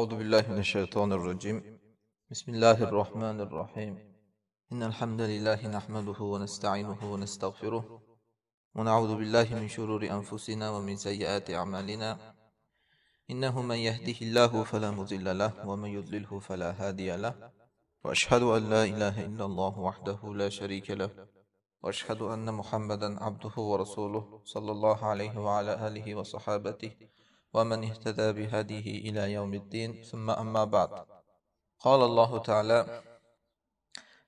أعوذ بالله من الشيطان الرجيم بسم الله الرحمن الرحيم إن الحمد لله نحمده ونستعينه ونستغفره ونعوذ بالله من شرور أنفسنا ومن سيئات أعمالنا إنه من يهده الله فلا مضل له ومن يضلله فلا هادي له وأشهد أن لا إله إلا الله وحده لا شريك له وأشهد أن محمدا عبده ورسوله صلى الله عليه وعلى آله وصحابته ومن اهتدى بهديه إلى يوم الدين ثم أما بعد قال الله تعالى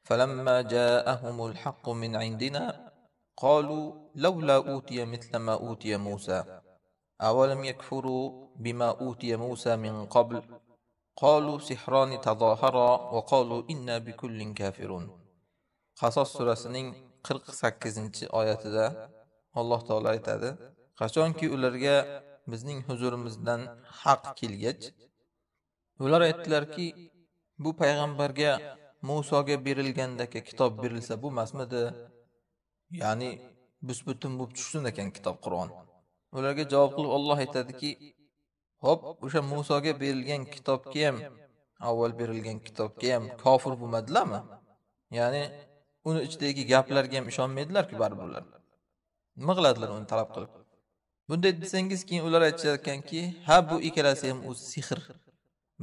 فلما جاءهم الحق من عندنا قالوا لولا أوتي مثل ما أوتي موسى أولم يكفروا بما أوتي موسى من قبل قالوا سحران تظاهرا وقالوا إنا بكل كافرون qasos surasining qirq sakkizinchi oyatida alloh taolo aytadi qachonki ularga bizning huzurimizdan haq kelgach ular aytdilarki bu payg'ambarga musoga berilgandagi kitob berilsa bo'lmasmidi ya'ni butun bo'lib tushsin ekan kitob qur'on ularga javob qilib olloh aytadiki hop o'sha musoga berilgan kitobga ham avval berilgan kitobga ham kofir bo'lmadilarmi ya'ni uni ichidagi gaplarga ham ishonmaydilarku baribir ular nima qiladilar uni talab qilib bunday desangiz keyin ular aytishar ekanki ha bu ikkalasi ham o'zi sehr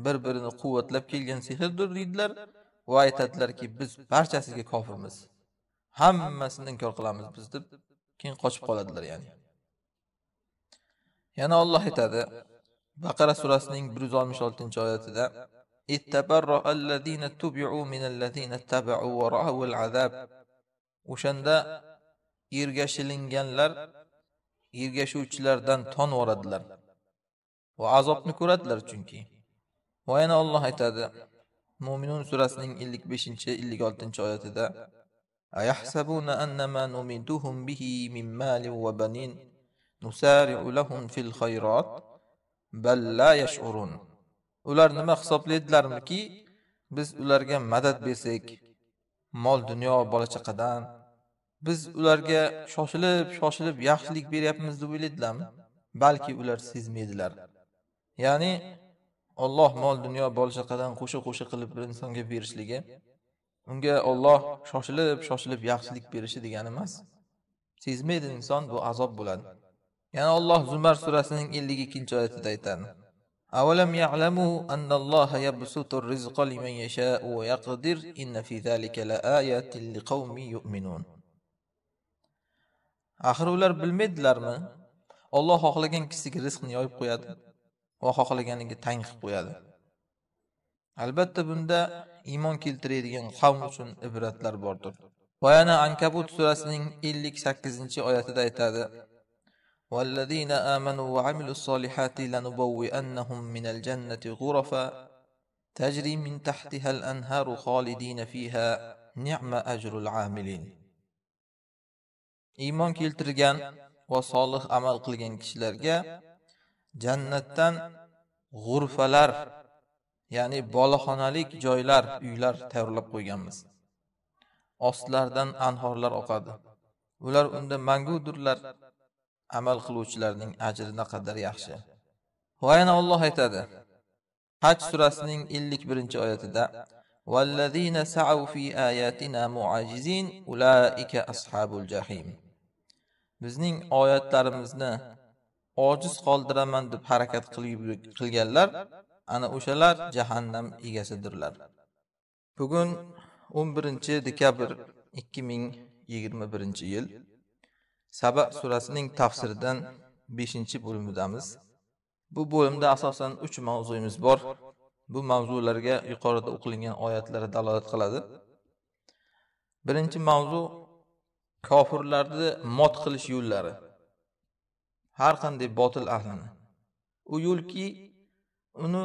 bir birini quvvatlab kelgan sehrdir deydilar va aytadilarki biz barchasiga kofirmiz hammasini inkor qilamiz biz deb keyin qochib qoladilar ya'ni yana olloh aytadi baqara surasining bir yuz oltmish oltinchi oyatida إذ الذين اتبعوا من الذين اتبعوا ورأوا العذاب o'shanda ergashilinganlar ergashuvchilardan ton voradilar va azobni ko'radilar chunki va yana olloh aytadi mo'minun surasining ellik beshinchi ellik oltinchi oyatida أيحسبون أن نمدهم به من مال وبنين نسارع لهم في الخيرات بل لا يشعرون ular nima hisoblaydilarmiki biz ularga madad bersak mol dunyo bola chaqadan biz ularga shoshilib shoshilib yaxshilik beryapmiz deb o'ylaydilarmi balki ular sezmaydilar ya'ni olloh mol dunyo bola chaqadan qo'sha qo'sha qilib bir insonga berishligi unga olloh shoshilib shoshilib yaxshilik berishi degani emas sezmaydi inson bu azob bo'ladi yana olloh zumar surasining ellik ikkinchi oyatida aytadi أولم يعلموا أن الله يبسط الرزق لمن يشاء ويقدر إن في ذلك لآيات لقوم يؤمنون axir ular bilmaydilarmi olloh xohlagan kishiga rizqni yoyib qo'yadi va xohlaganiga tang qilib qo'yadi albatta bunda iymon keltiradigan qavm uchun ibratlar bordir va yana ankabut surasining ellik sakkizinchi oyatida aytadi والذين آمنوا وعملوا الصالحات لنبوئنهم من الجنة غرفا تجري من تحتها الأنهار خالدين فيها نعم أجر العاملين iymon keltirgan va solih amal qilgan kishilarga jannatdan g'urfalar ya'ni boloxonalik joylar uylar tayyorlab qo'yganmiz ostlaridan anhorlar oqadi ular unda mangudirlar amal qiluvchilarning ajri naqadar yaxshi va yana olloh aytadi haj surasining ellik birinchi oyatida vallazina sau fi ayatina muajizin ulaika ashabul bizning oyatlarimizni ojiz qoldiraman deb harakat qilganlar ana o'shalar jahannam egasidirlar bugun 11 dekabr 2021 yil saba surasining tafsiridan 5 bo'limidamiz bu bo'limda asosan 3 mavzuyimiz bor bu mavzularga yuqorida o'qilingan oyatlar dalolat qiladi birinchi mavzu kofirlarni mot qilish yo'llari har qanday botil ahlini u yo'lki uni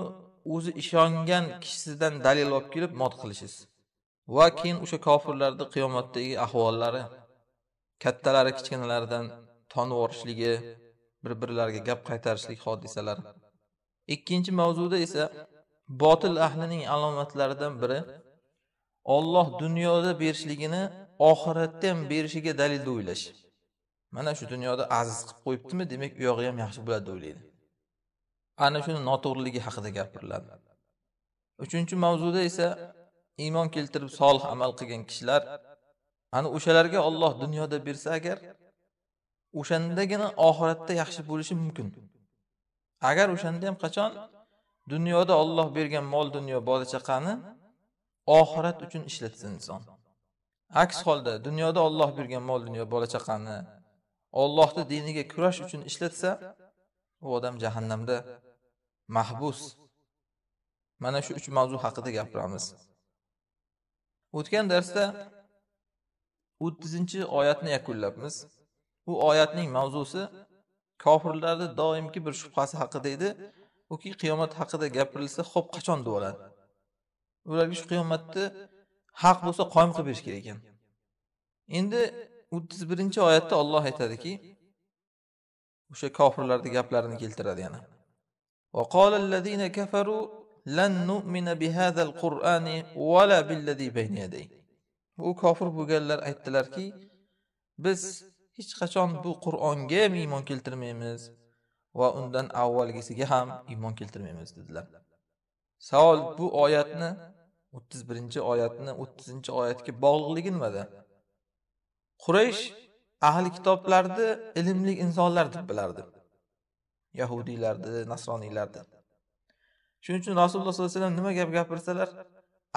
o'zi ishongan kishisidan dalil olib kelib mot qilishingiz va keyin o'sha kofirlarni qiyomatdagi ahvollari kattalari kichkinalaridan tonib yuborishligi bir birlariga gap qaytarishlik hodisalari ikkinchi mavzuda esa botil ahlining alomatlaridan biri olloh dunyoda berishligini oxiratda ham berishiga dalil deb o'ylash mana shu dunyoda aziz qilib qo'yibdimi demak u yog'i ham yaxshi bo'ladi deb o'ylaydi ana shuni noto'g'riligi haqida gapiriladi uchinchi mavzuda esa iymon keltirib solih amal qilgan kishilar ana o'shalarga olloh dunyoda bersa agar o'shandagina oxiratda yaxshi bo'lishi mumkin agar o'shanda ham qachon dunyoda olloh bergan mol dunyo bola chaqani oxirat uchun ishlatsin inson aks holda dunyoda olloh bergan mol dunyo bola chaqani ollohni diniga kurash uchun ishlatsa u odam jahannamda mahbus mana shu uch mavzu haqida gapiramiz o'tgan darsda o'ttizinchi oyatni yakunlabmiz u oyatning mavzusi kofirlarni doimki bir shubhasi haqida edi uki qiyomat haqida gapirilsa xo'p qachon devoradi ularga shu qiyomatni haq bo'lsa qoyim qilib berish kerak ekan endi o'ttiz birinchi oyatda olloh aytadiki o'sha kofirlarni gaplarini keltiradi yana وقال bu kofir bo'lganlar aytdilarki biz hech qachon bu qur'onga ham iymon keltirmaymiz va undan avvalgisiga ham iymon keltirmaymiz dedilar savol bu oyatni o'ttiz birinchi oyatni o'ttizinchi oyatga bog'liqligi nimada quraysh ahli kitoblarni ilmli insonlar deb bilardi yahudiylarni nasroniylarni shuning uchun rasululloh sollallohu alayhi vasallam nima gap gapirsalar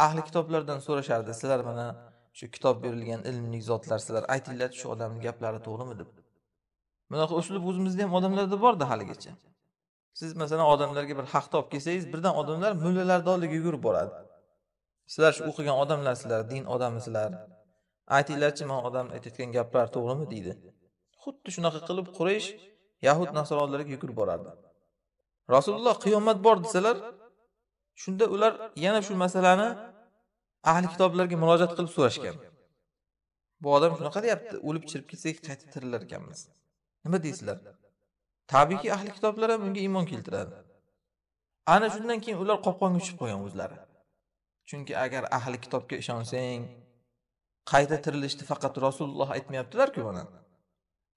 ahli kitoblardan so'rashardi sizlar mana shu kitob berilgan ilmli zotlar sizlar aytinglar shu odamni gaplari to'g'rimi deb bunaqa uslub o'zimizda ham odamlarda borda haligacha siz masalan odamlarga bir haqni olib kelsangiz birdan odamlar mullalarni oldiga yugurib boradi sizlar shu o'qigan odamlarsizlar din odamisizlar aytinglarchi man odam aytayotgan gaplar to'g'rimi deydi xuddi shunaqa qilib quraysh yahud nasronlarga yugurib borardi rasululloh qiyomat bor desalar shunda ular yana shu masalani ahli kitoblarga murojaat qilib so'rashgan bu odam shunaqa deyapti o'lib chirib ketsak qayta tirilar ekanmiz nima deysizlar tabiiyki ahli kitoblar ham unga iymon keltiradi ana shundan keyin ular qopqonga tushib qolgan o'zlari chunki agar ahli kitobga ishonsang qayta tirilishni faqat rasululloh aytmayaptilarku buni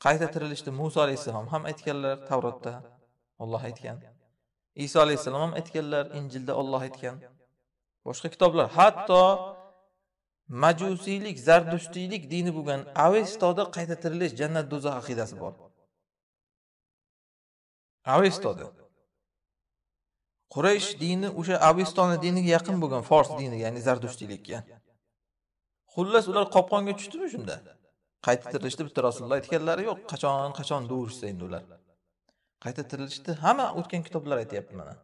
qayta tirilishni muso alayhissalom ham aytganlar tavrotda olloh aytgan iso alayhissalom ham aytganlar injilda olloh aytgan boshqa kitoblar hatto majusiylik zardushtiylik dini bo'lgan avestoda qayta tirilish jannat do'zax aqidasi bor avestoda quraysh dini o'sha avistona diniga yaqin bo'lgan fors dini ya'ni zardushtilikka xullas ular qopqonga tushdimi shunda qayta tirilishdi bitta rasululloh aytganlari yo'q qachon qachon deyaverishsa endi ular qayta tirilishdi hamma o'tgan kitoblar aytyapti mana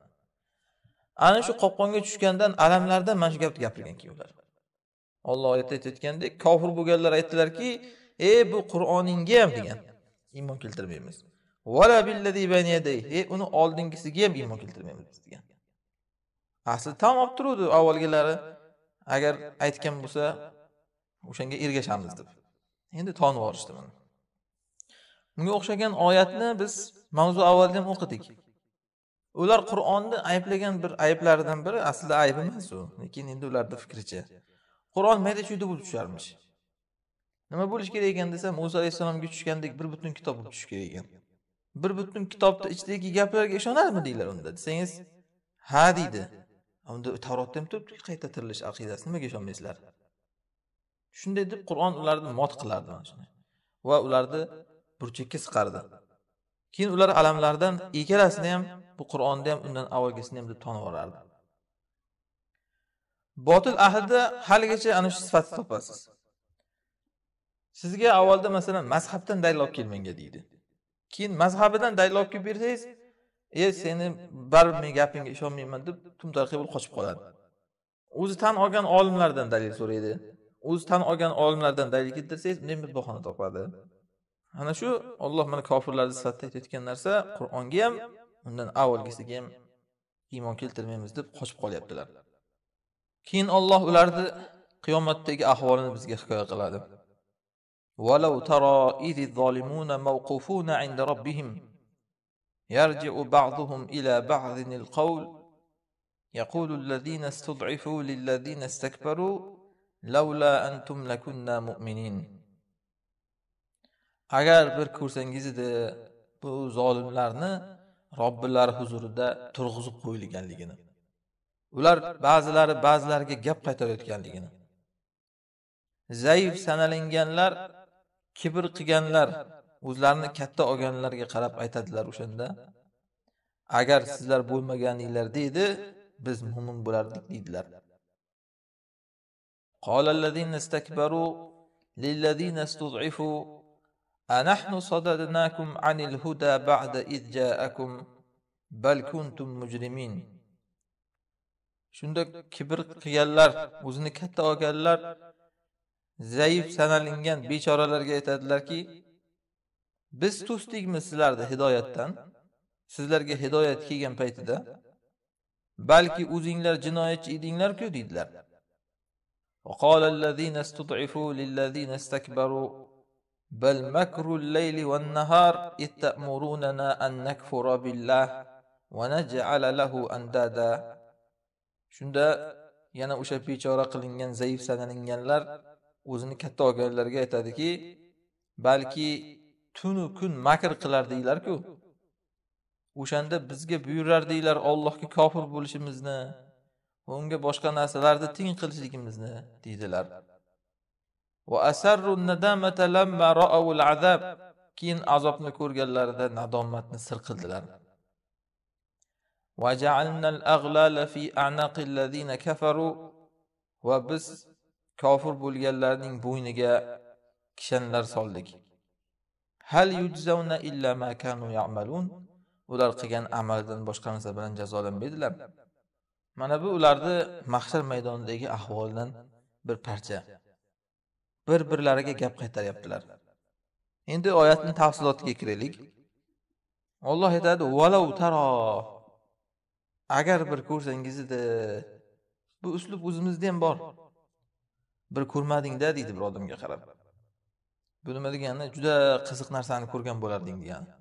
ana shu qopqonga tushgandan alamlarda mana shu gapni gapirgan keyin ular olloh oyatda aytayotgandek kofir bo'lganlar aytdilarki ey bu qur'oningga ham degan iymon keltirmaymiz e uni oldingisiga ham iymon keltirmaymiz degan asli tam olib turuvdi avvalgilari agar aytgan bo'lsa o'shanga ergashamiz deb endi tonib yuborishdi buni bunga o'xshagan oyatni biz mavzu avvalda ham o'qidik ular qur'onni ayblagan bir ayblaridan biri aslida ayb emas u lekin endi ularni fikricha qur'on mayda chuyda bo'lib tusharmish nima bo'lishi kerak ekan desa muso alayhissalomga tushgandek bir butun kitob bo'lib tushishi kerak ekan bir butun kitobni ichidagi gaplarga ishonadimi deydilar unda desangiz ha deydi unda tavrotda ham turibdiki qayta tirilish aqidasi nimaga ishonmaysizlar shunday deb qur'on ularni mot qilardi mana shuni va ularni burchakka siqardi keyin ular alamlaridan ikkalasini ham bu qur'onni ham undan avvalgisini ham deb tonib yuborardi botil ahlida haligacha ana shu sifatni topasiz sizga avvalda masalan mazhabdan dalil olib kelmanga deydi keyin mazhabidan dalil olib kelib bersangiz e seni baribir men gapingga ishonmayman deb tumtarqiy bo'lib qochib qoladi o'zi tan olgan olimlardan dalil so'raydi o'zi tan olgan olimlardan dalil keltirsangiz men bir bahona topadi ana shu olloh mana kofirlarni sifatida aytayotgan narsa qur'onga ham undan avvalgisiga ham iymon keltirmaymiz deb qochib qolyaptilar keyin olloh ularni qiyomatdagi ahvolini bizga hikoya qiladi ولو ترى إذ الظالمون موقوفون عند ربهم يرجع بعضهم إلى بعض القول يقول الذين استضعفوا للذين استكبروا لولا أنتم لكنا مؤمنين agar bir ko'rsangiz edi bu zolimlarni robbilari huzurida turg'izib qo'yilganligini ular ba'zilari ba'zilariga gap qaytarayotganligini zaif sanalinganlar kibr qilganlar o'zlarini katta olganlarga qarab aytadilar o'shanda agar sizlar bo'lmaganinglarda edi biz mo'min bo'lardik deydilar قال الذين استكبروا للذين استضعفوا أنحن صددناكم عن الهدى بعد إذ جاءكم بل كنتم مجرمين shunda kibr qilganlar o'zini katta olganlar zaif sanalingan bechoralarga aytadilarki biz to'sdikmiz sizlarni hidoyatdan sizlarga hidoyat kelgan paytida balki o'zinglar jinoyatchi edinglar-ku deydilar بل مكر الليل والنهار إذ تأمروننا أن نكفر بالله ونجعل له أندادا shunda yana o'sha bechora qilingan zaif sanalinganlar o'zini katta olganlarga aytadiki balki tunu kun makr qilardinglarku o'shanda bizga buyurardinglar ollohga kofir bo'lishimizni unga boshqa narsalarni teng qilishligimizni deydilar keyin azobni ko'rganlarida nadomatni sir qildilar va biz kofir bo'lganlarning bo'yniga kishanlar soldik hal yujzauna kanu ya'malun ular qilgan amalidan boshqa narsa bilan jazolanmaydilar mana bu ularni mahshar maydonidagi ahvolidan bir parcha bir birlariga gap qaytaryaptilar endi oyatni tafsilotiga kiraylik olloh aytadi valov taro agar bir ko'rsangiz edi bu uslub o'zimizda ham bor bir ko'rmadingda deydi bir odamga qarab bu nima degani juda qiziq narsani ko'rgan bo'larding degani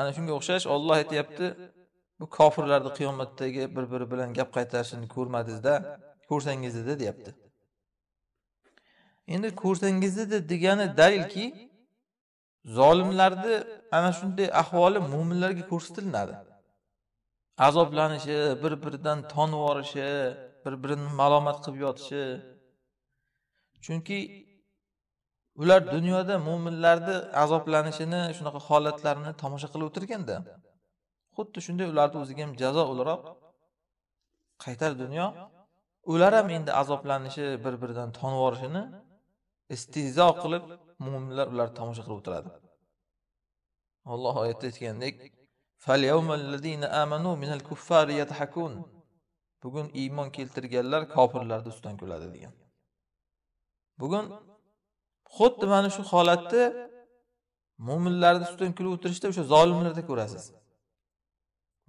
ana shunga o'xshash olloh aytyapti bu kofirlarni qiyomatdagi bir biri bilan gap qaytarishini ko'rmadingizda ko'rsangiz edi deyapti endi ko'rsangiz edi degani dalilki zolimlarni ana shunday ahvoli mo'minlarga ko'rsatilinadi azoblanishi bir biridan tonib yuborishi bir birini malomat qilib yotishi chunki ular dunyoda mo'minlarni azoblanishini shunaqa holatlarni tomosha qilib o'tirganda xuddi shunday ularni o'ziga ham jazo o'laroq qaytar dunyo ular ham endi azoblanishi bir biridan tonib yuborishini istehzo qilib mo'minlar ularni tomosha qilib o'tiradi alloh oyatda aytgandek bugun iymon keltirganlar kofirlarni ustidan kuladi degan bugun xuddi mana shu holatni mo'minlarni ustidan kulib o'tirishda o'sha zolimlarda ko'rasiz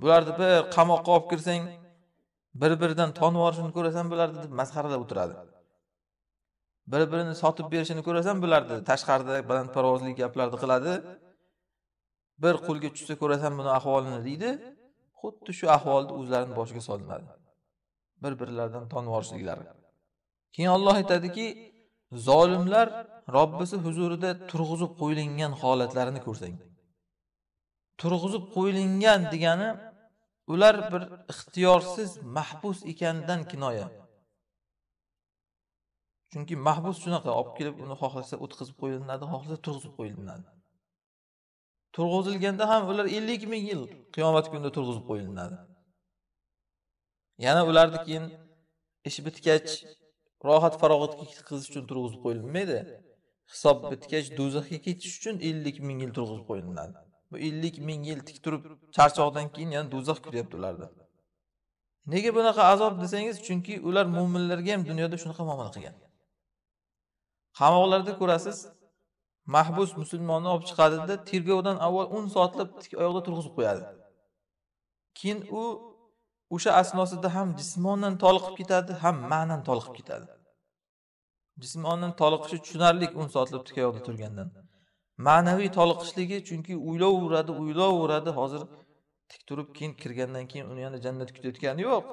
bularni bir qamoqqa olib kirsang bir biridan tonib yuborishini ko'rasan bularni deb masxaralab o'tiradi bir birini sotib berishini ko'rasan bularni tashqarida balandparvozlik gaplarni qiladi bir qo'lga tushsa ko'rasan buni ahvolini deydi xuddi shu ahvolni o'zlarini boshiga solinadi bir birlaridan olishliklari keyin olloh aytadiki zolimlar robbisi huzurida turg'izib qo'yilgan holatlarini ko'rsang turg'izib qo'yilgan degani ular bir ixtiyorsiz mahbus ekanidan kinoya chunki mahbus shunaqa olib kelib uni xohlasa o'tkazib qo'yilinadi xohlasa turg'izib qo'yilinadi turg'izilganda ham ular ellik ming yil qiyomat kunida turg'izib qo'yilinadi yana ularni keyin ish bitgach rohat farog'atga ketkazish uchun turg'izib qo'yilmaydi hisob bitgach do'zaxga ketish uchun ellik ming yil turg'izib qo'yiladi bu ellik ming yil tik turib charchoqdan keyin yana do'zax kutyapti ularni nega bunaqa azob desangiz chunki ular mo'minlarga ham dunyoda shunaqa muomala qilgan qamoqlarda ko'rasiz mahbus musulmonni olib chiqadida tergovdan avval o'n soatlab tik oyoqda turg'izib qo'yadi keyin u o'sha asnosida ham jismonan toliqib ketadi ham ma'nan toliqib ketadi jismonan toliqishi tushunarli o'n soatlab tikayoqda turgandan ma'naviy toliqishligi chunki o'ylayveradi o'ylayveradi hozir tik turib keyin kirgandan keyin uni yana jannat kutayotgani yo'q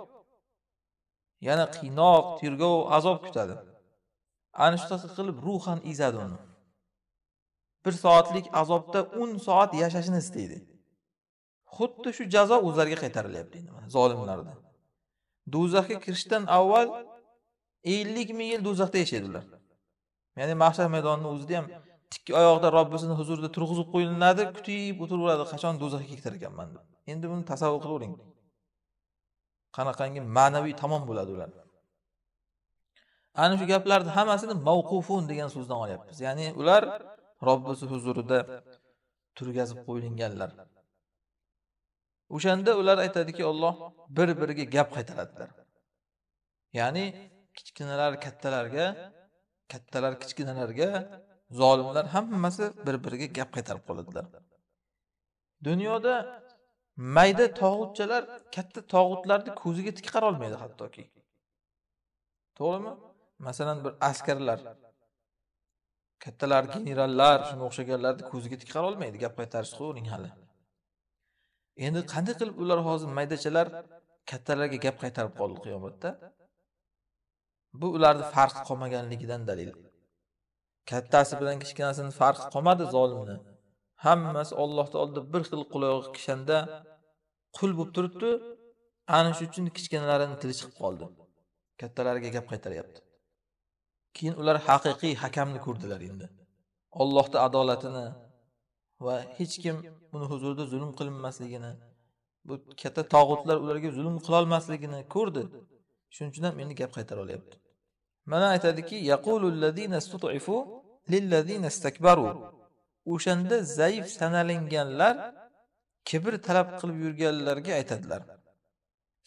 yana qiynoq tergov azob kutadi ana shunaqa qilib ruhan ezadi uni bir soatlik azobda o'n soat yashashini istaydi xuddi shu jazo o'zlariga qaytarilyapti endi mana zolimlardan do'zaxga kirishdan avval ellik ming yil do'zaxda yashaydilar ya'ni mahshar maydonini o'zida ham tikki oyoqda robbisini huzurida turg'izib qo'yilinadi kutib o'tiraveradi qachon do'zaxga ketar ekanman deb endi buni tasavvur qilavering qanaqangi ma'naviy tamom bo'ladi ular ana shu gaplarni hammasini mavqufun degan so'zdan olyapmiz ya'ni ular robbisi huzurida turgazib qo'yilganlar o'shanda ular aytadiki olloh bir biriga gap qaytaradilar ya'ni kichkinalar kattalarga kattalar kichkinalarga zolimlar hammasi bir biriga gap qaytarib qoladilar dunyoda mayda tog'utchalar katta tog'utlarni ko'ziga tik qarolmaydi hattoki to'g'rimi masalan bir askarlar kattalar generallar shunga o'xshaganlarni ko'ziga tik qarolmaydi gap qaytarishga uning hali endi qanday qilib ular hozir maydachalar kattalarga gap qaytarib qoldi qiyomatda bu ularni farqi qolmaganligidan dalil kattasi bilan kichkinasini farqi qolmadi zolimni hammasi ollohni oldida bir xil qulog'i kishanda qul bo'lib turibdi ana shu uchun kichkinalarini tili chiqib qoldi kattalarga gap qaytaryapti keyin ular haqiqiy hakamni ko'rdilar endi ollohni adolatini va hech kim uni huzurida zulm qilinmasligini bu katta tog'utlar ularga zulm qilolmasligini ko'rdi shuning uchun ham endi gap qaytara olyapti mana aytadiki o'shanda zaif sanalinganlar kibr talab qilib yurganlarga aytadilar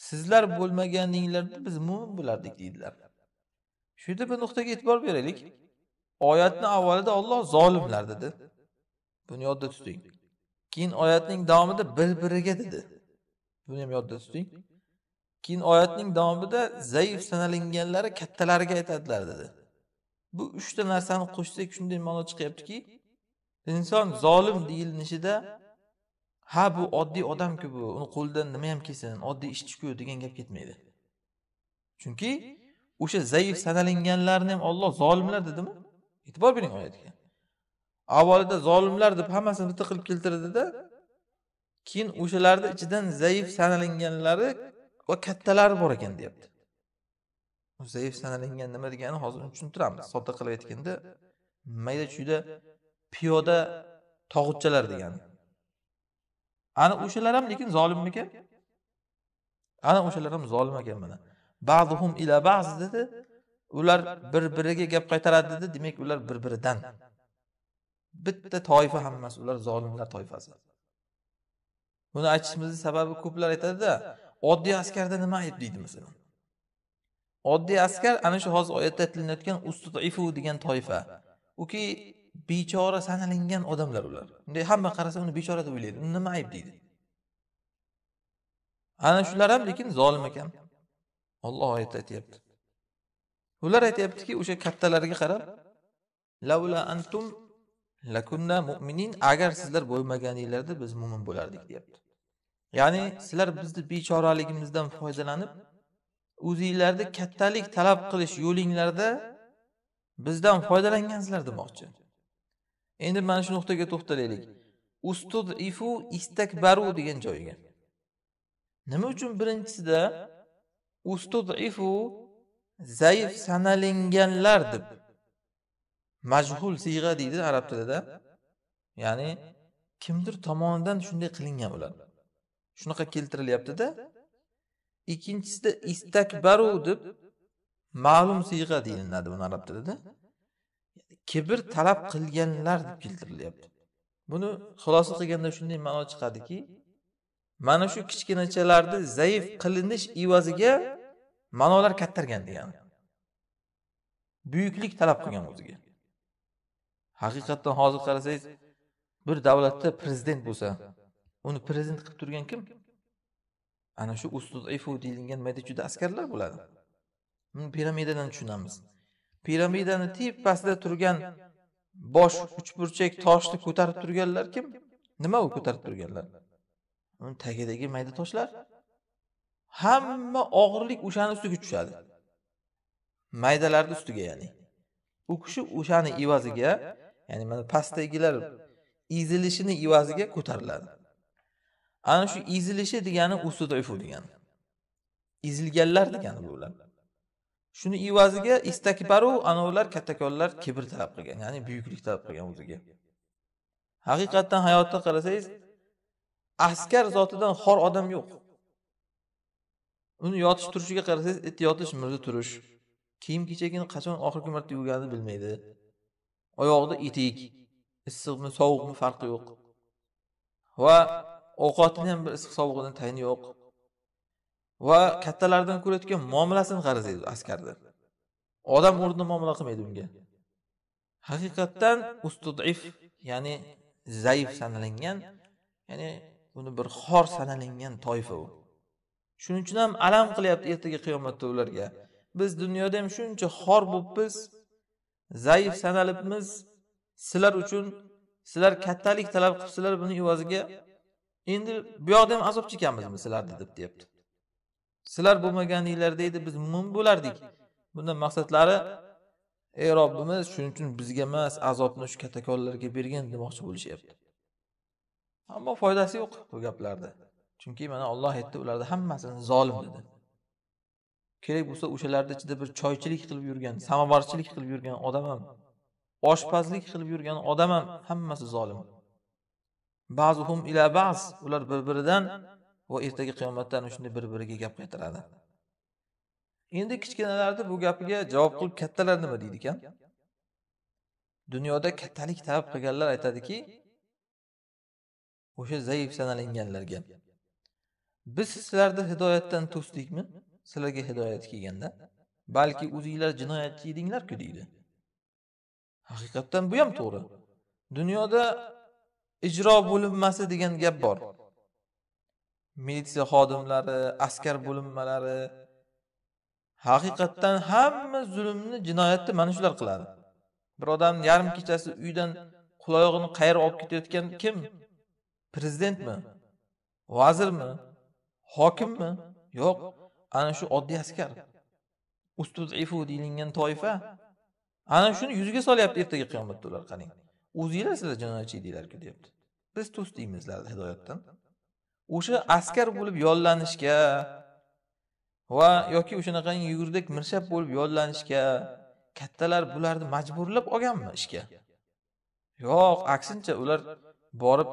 sizlar bo'lmaganinglarda biz mo'min bo'lardik deydilar shu yerda bir nuqtaga e'tibor beraylik oyatni avvalida olloh zolimlar dedi Buni yodda tuting. Keyin oyatning davomida bir-biriga dedi. Buni ham yodda tuting. Keyin oyatning davomida zaif sanalinganlari kattalariga aytadilar dedi. Bu 3 ta narsani qo'shsak shunday ma'no chiqyaptiki, inson zolim deyilishida ha bu oddiy odamku bu, uni qo'lidan nima ham kelsin, oddiy ishchi-ku degan gap ketmaydi. Chunki o'sha zaif sanalinganlarni ham Alloh zolimlar dedimi? E'tibor bering oyatga. avvalida zolimlar deb hammasini bitta qilib keltirdida keyin o'shalarni ichidan zaif sanalinganlari va kattalari bor ekan deyapti zaif sanalingan nima degani hozir uni tushuntiramiz sodda qilib aytganda mayda chuyda piyoda tog'utchalar degani ana o'shalar ham lekin zolimmikan ana o'shalar ham zolim ekan mana ba'duhum ila ba'z dedi ular bir biriga gap qaytaradi dedi demak ular bir biridan bitta toifa hammasi ular zolimlar toifasi buni aytishimizni sababi ko'plar aytadida oddiy askarda nima ayb deydi masalan oddiy askar ana shu hozir oyatda aytilinayotgan ustutifu degan toifa uki bechora sanalingan odamlar ular bunday hamma qarasa uni bechora deb o'ylaydi uni nima ayb deydi ana shular ham lekin zolim ekan olloh oyatda aytyapti ular aytyaptiki o'sha kattalarga qarab antum lakunna mu'minin agar sizlar bo'lmaganinglarda biz mo'min bo'lardik deyapti ya'ni sizlar bizni bechoraligimizdan foydalanib o'zinglarni kattalik talab qilish yo'linglarda bizdan foydalangansizlar demoqchi endi mana shu nuqtaga to'xtalaylik ustud ifu istakbaru degan joyiga nima uchun birinchisida ustud ifu zaif sanalinganlar deb majhul siyg'a deydi arab tilida ya'ni kimdir tomonidan shunday qilingan ular shunaqa keltirilyaptida ikkinchisida istakbaru deb ma'lum siyg'a deyiladi buni arab tilida kibr talab qilganlar deb keltirilyapti buni xulosa qilganda shunday ma'no chiqadiki mana shu kichkinachalarni zaif qilinish evaziga ma'nolar kattargan degani buyuklik talab qilgan o'ziga haqiqatdan hozir qarasangiz bir davlatda prezident bo'lsa uni prezident qilib turgan kim ana shu ustudifu deyilgan mayda askarlar bo'ladi buni piramidadan tushunamiz piramidani tepasida turgan bosh uchburchak toshni ko'tarib turganlar kim nima u ko'tarib turganlar uni tagidagi mayda toshlar hamma og'irlik o'shani ustiga tushadi maydalarni ustiga ya'ni u kishi o'shani evaziga ya'ni mana pastdagilar ezilishini evaziga ko'tariladi ana shu ezilishi degani usudoifu degani ezilganlar degani ular shuni evaziga istakbaru anavilar kattakonlar kibr talab qilgan ya'ni buyuklik talab qilgan o'ziga haqiqatdan hayotda qarasangiz askar zotidan xor odam yo'q uni yotish turishiga qarasangiz it yotish mirzi turish kiyim kechagini qachon oxirgi marta yuvganini bilmaydi oyog'ida itik issiqmi sovuqmi farqi yo'q va ovqatni ham bir issiq sovug'idan tayini yo'q va kattalardan ko'rayotgan muomalasini qarasangiz askarda odam o'rnida muomala qilmaydi unga haqiqatdan ustudif ya'ni zaif sanalingan ya'ni buni bir xor sanalangan toifa u shuning uchun ham alam qilyapti ertaga qiyomatda ularga biz dunyoda ham shuncha xor bo'libmiz zaif sanalibmiz sizlar uchun sizlar kattalik talab qilibsizlar buni evaziga endi bu yoqda ham azob chekamiz sizlarni deb deyapti sizlar bo'lmaganinglarda edi biz mo'min bo'lardik bundan maqsadlari ey robbimiz shuning uchun bizga emas azobni shu katakonlarga bergin demoqchi bo'lishyapti ammo foydasi yo'q bu gaplarda chunki mana olloh aytdi ularni hammasini zolim dedi kerak bo'lsa o'shalarni ichida bir choychilik qilib yurgan samovarchilik qilib yurgan odam ham oshpazlik qilib yurgan odam ham hammasi zolim ba'zuhum ila ba'z ular bir biridan va ertaga qiyomatdan shunday bir biriga gap qaytaradi endi kichkinalarni bu gapiga javob qilib kattalar nima deydi ekan dunyoda kattalik talab qilganlar aytadiki o'sha zaif sanalinganlarga biz sizlarni hidoyatdan to'sdikmi sizlarga hidoyat kelganda balki o'zinglar jinoyatchi edinglarku deydi haqiqatdan bu ham to'g'ri dunyoda ijro bo'linmasi degan gap bor militsiya xodimlari askar bo'linmalari haqiqatdan hamma zulmni jinoyatni mana shular qiladi bir odam yarim kechasi uydan qulog'ini qayirib olib ketayotgan kim prezidentmi vazirmi hokimmi yo'q ana shu oddiy askar ustuzifu deyilgan toifa ana shuni yuziga solyapti ertaga qiyomatda ular qarang o'zinglar sizlar jinoyatchi edinglarku deyapti biz tus deymiz hidoyatdan o'sha askar bo'lib yollanishga va yoki shunaqangi yugurdek mirshab bo'lib yollanishga kattalar bularni majburlab olganmi ishga yo'q aksincha ular borib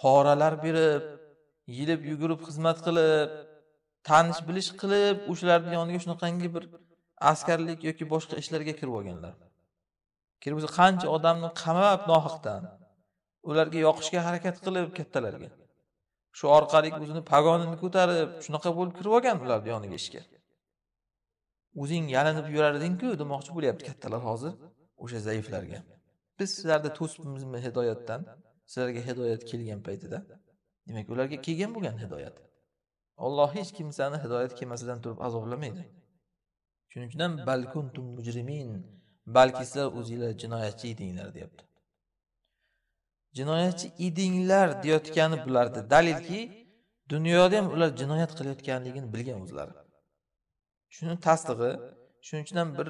poralar berib yilib yugurib xizmat qilib tanish bilish qilib o'shalarni yoniga shunaqangi bir askarlik yoki boshqa ishlarga kirib olganlar kirib qancha odamni qamab nohaqdan ularga yoqishga harakat qilib kattalarga shu orqali o'zini pagonini ko'tarib shunaqa bo'lib kirib olgan ularni yoniga ishga o'zing yalinib yurardingku demoqchi bo'lyapti kattalar hozir o'sha zaiflarga biz sizlarni to'sibmizmi hidoyatdan sizlarga hidoyat kelgan paytida demak ularga kelgan bo'lgan hidoyat Alloh hech kimsani hidoyat kelmasidan turib azoblamaydi shuning uchun ham balkuntum mujrimin balki sizlar o'zinglar jinoyatchi edinglar deyapti jinoyatchi edinglar deyotgani bularni dalilki dunyoda ham ular jinoyat qilayotganligini bilgan o'zlari shuni tasdig'i shuning uchun ham bir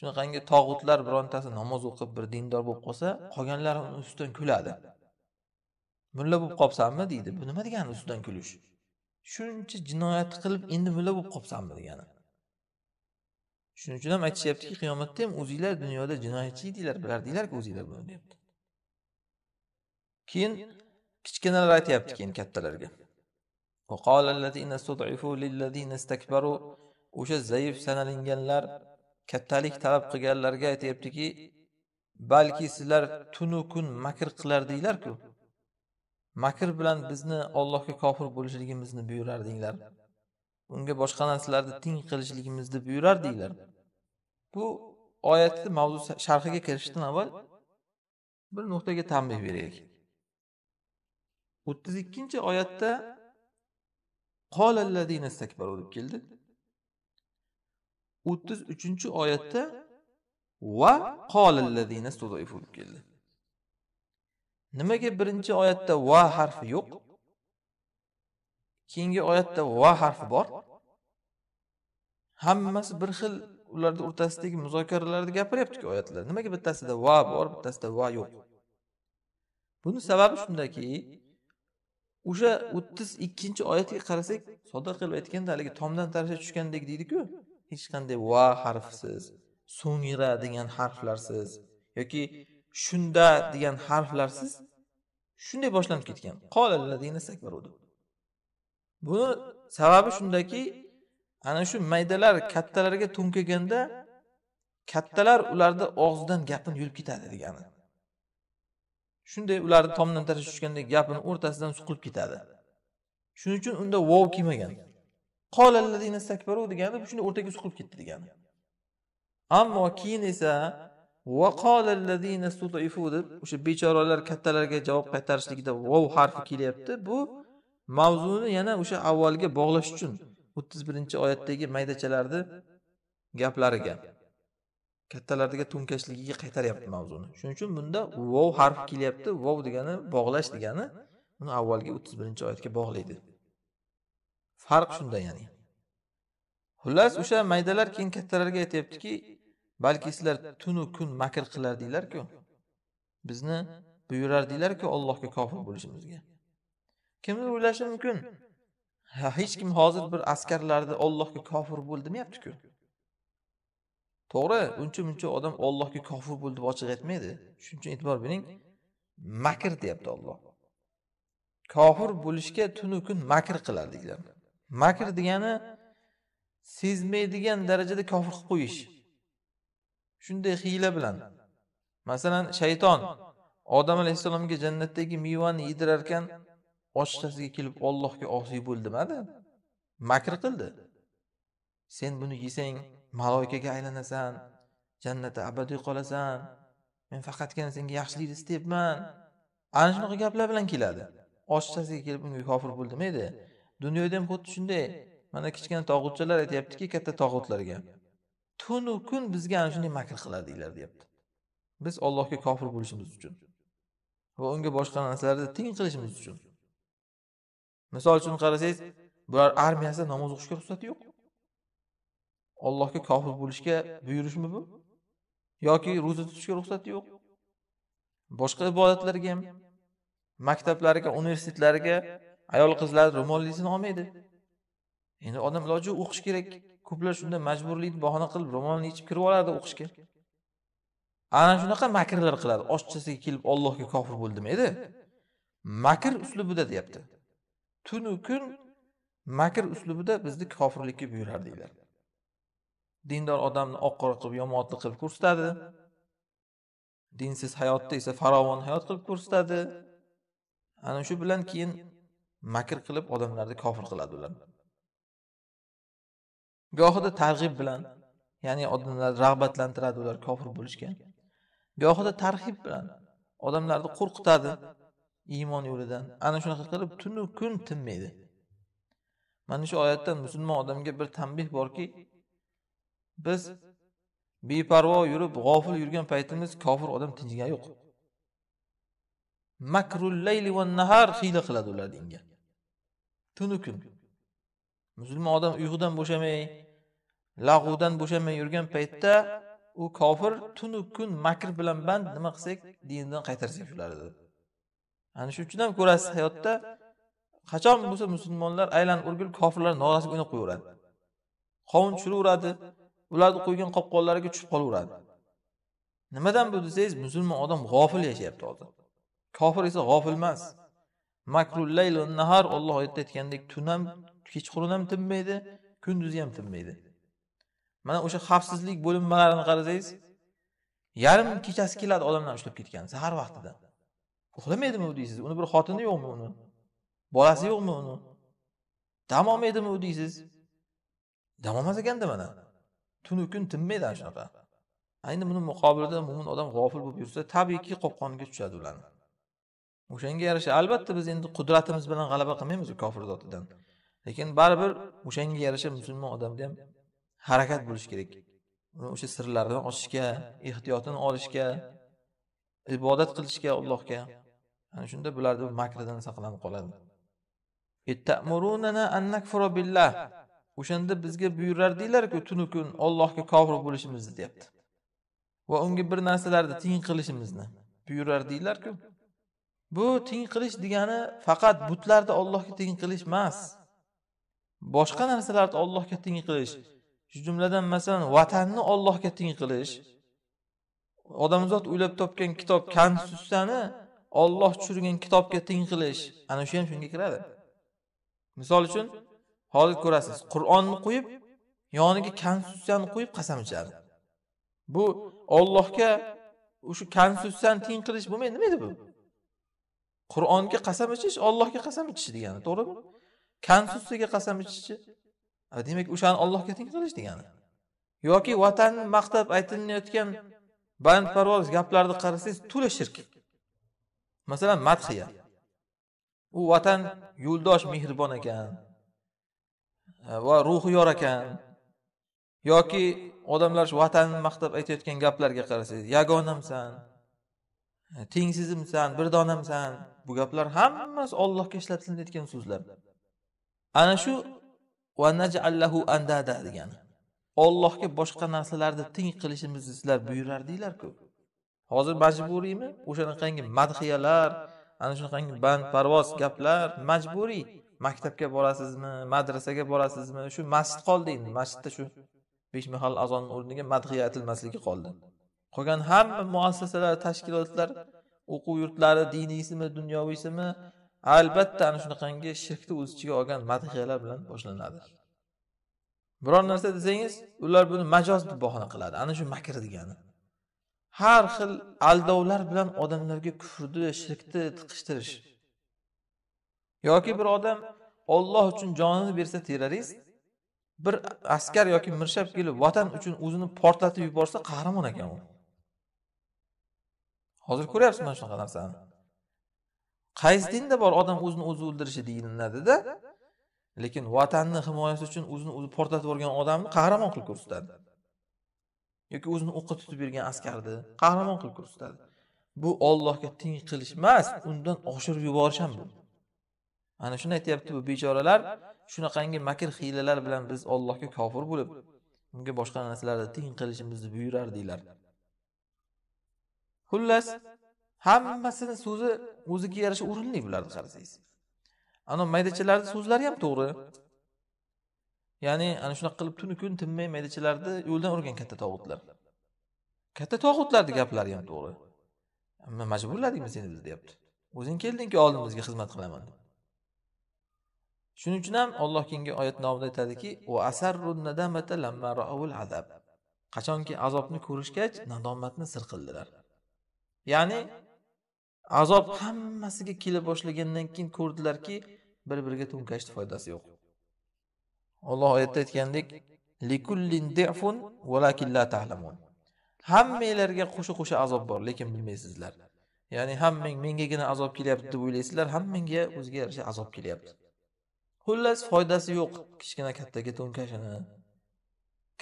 shunaqangi tog'utlar birontasi namoz o'qib bir dindor bo'lib qolsa qolganlar uni ustidan kuladi mulla bo'lib qolibsanmi deydi bu nima degani ustidan kulish shuncha jinoyat qilib endi mulla bo'lib qolibsanmi degani shuning uchun ham aytishyaptiki qiyomatda ham o'zinglar dunyoda jinoyatchi edinglar bilardinglarku o'zinglar buni deyapti keyin kichkinalar aytyapti keyin kattalarga o'sha zaif sanalinganlar kattalik talab qilganlarga aytyaptiki balki sizlar tunu kun makr qilardinglarku makr bilan bizni ollohga kofir bo'lishligimizni buyurardinglar unga boshqa narsalarni teng qilishligimizni buyurardinglar bu oyatni mavzu sharhiga kirishdan avval bir nuqtaga tanbeh beraylik o'ttiz ikkinchi oyatda deb keldi o'ttiz uchinchi oyatda va deb keldi nimaga birinchi oyatda va harfi yo'q keyingi oyatda va harfi bor hammasi bir xil ularni o'rtasidagi muzokaralarni gapiryaptiku oyatlar nimaga bittasida va bor bittasida va yo'q buni sababi shundaki o'sha o'ttiz ikkinchi oyatga qarasak sodda qilib aytganda haligi tomdan tarasha tushgandek deydiku hech qanday va harfsiz so'ngra degan harflarsiz yoki shunda degan harflarsiz shunday boshlanib ketgan buni sababi shundaki ana shu maydalar kattalarga to'nkaganda kattalar ularni og'zidan gapini yulib ketadi degani shunday ularni tomdan tashlab tushganday gapini o'rtasidan suqilib ketadi shuning uchun unda vov kelmagan degani shunday o'rtaga suqilib ketdi degani ammo keyin esa deb o'sha bechoralar kattalarga javob qaytarishligida vov harfi kelyapti bu mavzuni yana o'sha avvalga bog'lash uchun o'ttiz birinchi oyatdagi maydachalarni gaplariga kattalarga to'nkashligiga qaytaryapti mavzuni shuning uchun bunda vov harfi kelyapti vov degani bog'lash degani uni avvalgi o'ttiz birinchi oyatga bog'laydi farq shunda ya'ni xullas o'sha maydalar keyin kattalarga aytyaptiki balki sizlar tunu kun makr qilardinglarku bizni buyurardinglarku allohga kofir bo'lishimizga kimdir o'ylashi mumkin ha hech kim hozir bir askarlarni ollohga kofir bo'l demayaptiku to'g'ri uncha muncha odam ollohga kofir bo'l deb ochiq aytmaydi shuning uchun e'tibor bering makr deyapti olloh kofir bo'lishga tunu kun makr qiladi makr degani sezmaydigan darajada kofir qilib qo'yish shunday hiyla bilan masalan shayton odam alayhissalomga jannatdagi mevani yedirarkan ochtasiga kelib ollohga osiy bo'l demadi makr qildi sen buni yesang maloikaga aylanasan jannatda abadiy qolasan men faqatgina senga yaxshilikni istayapman ana shunaqa gaplar bilan keladi ochtasiga kelib unga kofir bo'l demaydi dunyoda ham xuddi shunday mana kichkina tog'utchalar aytyaptiki katta tog'utlarga tunu kun bizga ana shunday makr qiladinglar deyapti biz ollohga kofir bo'lishimiz uchun va unga boshqa narsalarni teng qilishimiz uchun misol uchun qarasangiz bular armiyasida namoz o'qishga ruxsati yo'q ollohga kofir bo'lishga buyurishmi bu yoki ro'za tutishga ruxsati yo'q boshqa ibodatlarga ham maktablariga universitetlariga ayol qizlar ro'mollisini olmaydi endi odam iloji o'qish kerak ko'plar shunday majburlikni bahona qilib ro'molni yechib kirib oladi o'qishga ana shunaqa makrlar qiladi oshchasiga kelib ollohga kofir bo'l demaydi makr uslubida deyapti tunu kun makr uslubida bizni kofirlikka buyurar deydilar dindor odamni oq qora qilib yomonotli qilib ko'rsatadi dinsiz hayotda esa farovon hayot qilib ko'rsatadi ana shu bilan keyin makr qilib odamlarni kofir qiladi ularni gohida targ'ib bilan ya'ni odamlarni rag'batlantiradi ular kofir bo'lishga gohida tarhib bilan odamlarni qo'rqitadi iymon yo'lidan ana shunaqa qilib tunu kun tinmaydi mana shu oyatdan musulmon odamga bir tanbeh borki biz beparvo yurib g'ofil yurgan paytimiz kofir odam tinchigani yo'q makrul layli va nahar hiyla qiladi ular dinga tunu kun musulmon odam uyqudan bo'shamay lag'udan bo'shamay yurgan paytda u kofir tunu kun makr bilan band nima qilsak dindan qaytarsak shularni ana shuning uchun ham ko'rasiz hayotda qachon bo'lsa musulmonlar aylanib o'rgilib kofirlar norasiga o'ynab qo'yaveradi qovun tushiraveradi ularni qo'ygan qopqonlariga tushib qolaveradi nimadan bu desangiz musulmon odam g'ofil yashayapti hozir kofir esa g'ofil emas makrullayl nahar olloh oyatda aytgandek tun ham kechqurun ham tinmaydi kunduzi ham tinmaydi mana o'sha xavfsizlik bo'linmalarini qarasangiz yarim kechasi keladi odamlar ushlab ketgan sahar vaqtida uxlamaydimi u deysiz uni bir xotini yo'qmi uni bolasi yo'qmi uni dam olmaydimi u deysiz dam olmas ekanda mana tunu kun tinmaydi ana shunaqa endi buni muqobilida mo'min odam g'ofil bo'lib yursa tabiiyki qopqonga tushadi ularni o'shanga yarasha albatta biz endi qudratimiz bilan g'alaba qilmaymiz u kofir zotidan lekin baribir o'shanga yarasha musulmon odamda ham harakat bo'lishi kerak uni o'sha sirlarini ochishga ehtiyotini olishga ibodat qilishga allohga ana shunda bularni makridan saqlanib qoladi o'shanda bizga buyurardinglarku tunu kun ollohga kofir bo'lishimizni deyapti va unga bir narsalarni teng qilishimizni buyurardinglarku bu teng qilish degani faqat butlarni ollohga teng qilish emas boshqa narsalarni ollohga teng qilish shu jumladan masalan vatanni ollohga teng qilish odamzod o'ylab topgan kitob konstitutsiyani olloh tushirgan kitobga teng qilish ana shu ham shunga kiradi misol uchun hozir ko'rasiz qur'onni qo'yib yoniga konstitutsiyani qo'yib qasam ichadi bu ollohga o'sha konstitutsiyani teng qilish bo'lmaydi nima edi bu qur'onga qasam ichish ollohga qasam ichish degani to'g'rimi konstitutsiyaga qasam ichishchi demak o'shani allohga teng qilish degani yoki vatanni maqtab aytilayotgan balandparvoz gaplarni qarasangiz to'la shirk masalan madhiya u vatan yo'ldosh mehribon ekan va ruhi yor ekan yoki odamlar shu vatanni maqtab aytayotgan gaplarga qarasangiz yagonamsan tengsizimsan bir donamsan bu gaplar hammasi ollohga ishlatilayotgan so'zlar ana shu va najallahu andada degani ollohga boshqa narsalarni teng qilishimizni sizlar buyurardinglarku hozir majburiymi o'shanaqangi madhiyalar ana shunaqangi bandparvoz gaplar majburiy maktabga borasizmi madrasaga borasizmi shu masjid qoldi endi masjidda shu besh mahal azonni o'rniga madhiya aytilmasligi qoldi qolgan hamma muassasalar tashkilotlar o'quv yurtlari diniysimi dunyoviysimi albatta ana shunaqangi shirkni o'z ichiga olgan madhiyalar bilan boshlanadi biror narsa desangiz ular buni majoz deb bahona qiladi ana shu makr degani har xil aldovlar bilan odamlarga kufrni shirkni tiqishtirish yoki bir odam olloh uchun jonini bersa terrorist bir askar yoki mirshab kelib vatan uchun o'zini portlatib yuborsa qahramon ekan u hozir ko'ryapsiz mana shunaqa narsani qaysi dinda bor odam o'zini o'zi o'ldirishi deyilinadida lekin vatanni himoyasi uchun o'zini o'zi portlatib yuborgan odamni qahramon qilib ko'rsatadi yoki o'zini o'qqa tutib bergan askarni qahramon qilib ko'rsatadi bu ollohga teng qilish emas undan oshirib yuborish ham bu ana shuni aytyapti bu bechoralar shunaqangi makr hiylalar bilan biz ollohga kofir bo'lib unga boshqa narsalarda teng qilishimizni buyurardinglar xullas hammasini so'zi o'ziga yarasha o'rinli bularni qarasangiz ana maydachalarni so'zlari ham to'g'ri ya'ni ana shunaqa qilib tunu kun tinmay maydachalarni yo'ldan urgan katta tog'utlar katta tog'utlarni gaplari ham to'g'ri majburladingmi seni biz deyapti o'zing keldingku oldimizga xizmat qilaman deb shuning uchun ham alloh keyingi oyat nomida aytadiki qachonki azobni ko'rishgach nadomatni sir qildilar ya'ni azob hammasiga kela boshlagandan keyin ko'rdilarki bir biriga to'nkashni foydasi yo'q olloh oyatda aytgandek valakin la ta'lamun hammanglarga qo'sha qo'sha azob bor lekin bilmaysizlar ya'ni hammang mengagina azob kelyapti deb o'ylaysizlar hammangga o'ziga yarasha azob kelyapti xullas foydasi yo'q kichkina kattaga to'nkashini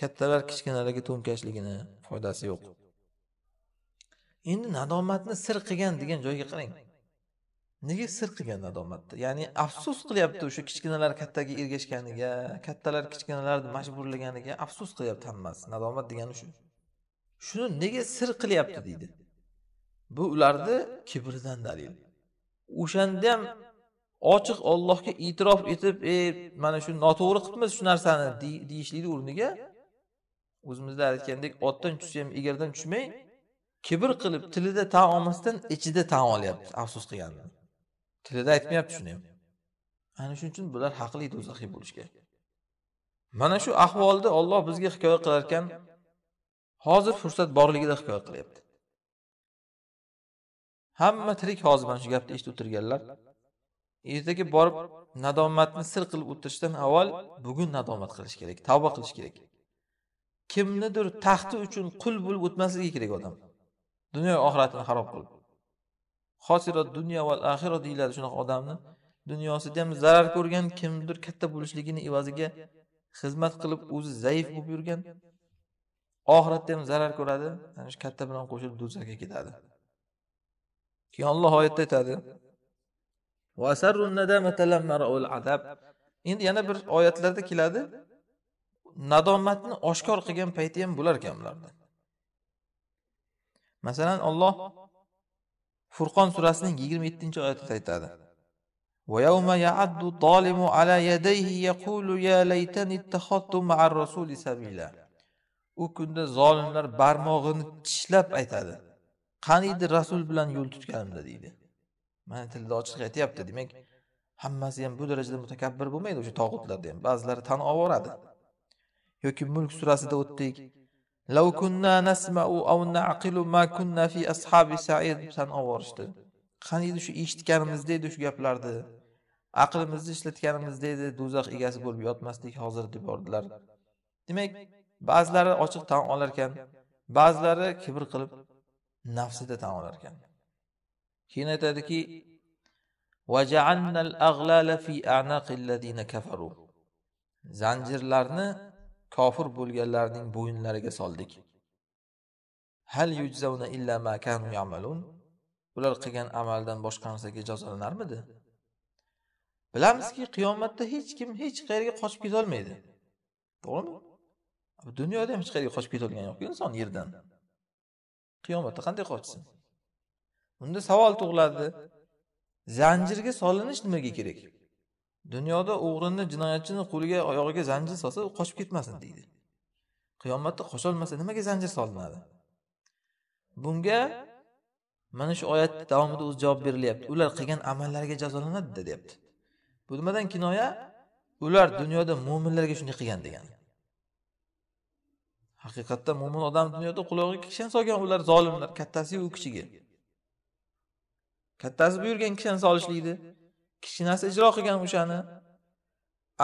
kattalar kichkinalarga to'nkashligini foydasi yo'q endi nadomatni sir qilgan degan joyga qarang nega sir qilgan nadomatni ya'ni afsus qilyapti o'sha kichkinalar kattaga ergashganiga kattalar kichkinalarni majburlaganiga afsus qilyapti hammasi nadomat degani shu shuni nega sir qilyapti deydi bu ularni kibridan dalil o'shanda ham ochiq ollohga e'tirof etib e mana shu noto'g'ri qilibmiz shu narsani deyishlikni o'rniga o'zimizda aytgandek otdan tushsa ham egardan tushmay kibr qilib tilida tan olmasdan ichida tan olyapti afsus qilganini tilida aytmayapti shuni ham ana shuning uchun bular haqli do'zaxiy bo'lishga mana shu ahvolda olloh bizga hikoya qilar ekan hozir fursat borligida hikoya qilyapti hamma tirik hozir mana shu gapni eshitib o'tirganlar ertaga borib nadomatni sir qilib o'tirishdan avval bugun nadomat qilish kerak tavba qilish kerak kimnidir taxti uchun qul bo'lib o'tmasligi kerak odam dunyo oxiratini xarob qilib xosirat dunyo va axiro deyiladi shunaqa odamni dunyosida ham zarar ko'rgan kimdir katta bo'lishligini evaziga xizmat qilib o'zi zaif bo'lib yurgan oxiratda ham zarar ko'radi ana shu katta bilan qo'shilib do'zaxga ketadi keyin olloh oyatda aytadi endi yana bir oyatlarda keladi nadomatni oshkor qilgan payti ham bo'larkan bularda masalan olloh furqon surasining yigirma yettinchi oyatida aytadi u kunda zolimlar barmog'ini tishlab aytadi qaniydi rasul bilan yo'l tutganimda deydi mana tilda ochiq aytyapti demak hammasi ham bu darajada mutakabbir bo'lmaydi o'sha tog'utlarda ham ba'zilari tan olib yuboradi yoki mulk surasida o'tdik لو كنا نسمع أو نعقل ما كنا في أصحاب سعيد san qaniydi shu eshitganimizda edi shu gaplarni aqlimizni ishlatganimizda edi do'zax egasi bo'lib yotmasdik hozir deb yubordilar demak ba'zilari ochiq tan olar ekan ba'zilari kibr qilib nafsida tan olar ekan keyin aytadiki zanjirlarni kofir bo'lganlarning bo'yinlariga soldik hal yujzauna illa ma kanu yamalun ular qilgan amaldan boshqa narsaga jazolanarmidi bilamizki qiyomatda hech kim hech qayerga qochib ketolmaydi to'g'rimi dunyoda ham hech qayerga qochib ketolgani yo'qku inson yerdan qiyomatda qanday qochsin unda savol tug'iladi zanjirga solinish nimaga kerak dunyoda o'g'rini jinoyatchini qo'liga oyog'iga zanjir solsa u qochib ketmasin deydi qiyomatda qocholmasa nimaga zanjir solinadi bunga mana shu oyat davomida o'zi javob berilyapti ular qilgan amallariga jazolanadida deyapti bu nimadan kinoya ular dunyoda mo'minlarga shunday qilgan degani haqiqatda mo'min odam dunyoda qulog'iga kishan solgan ular zolimlar kattasiyu kichigi kattasi buyurgan kishan solishlikni narsa ijro qilgan o'shani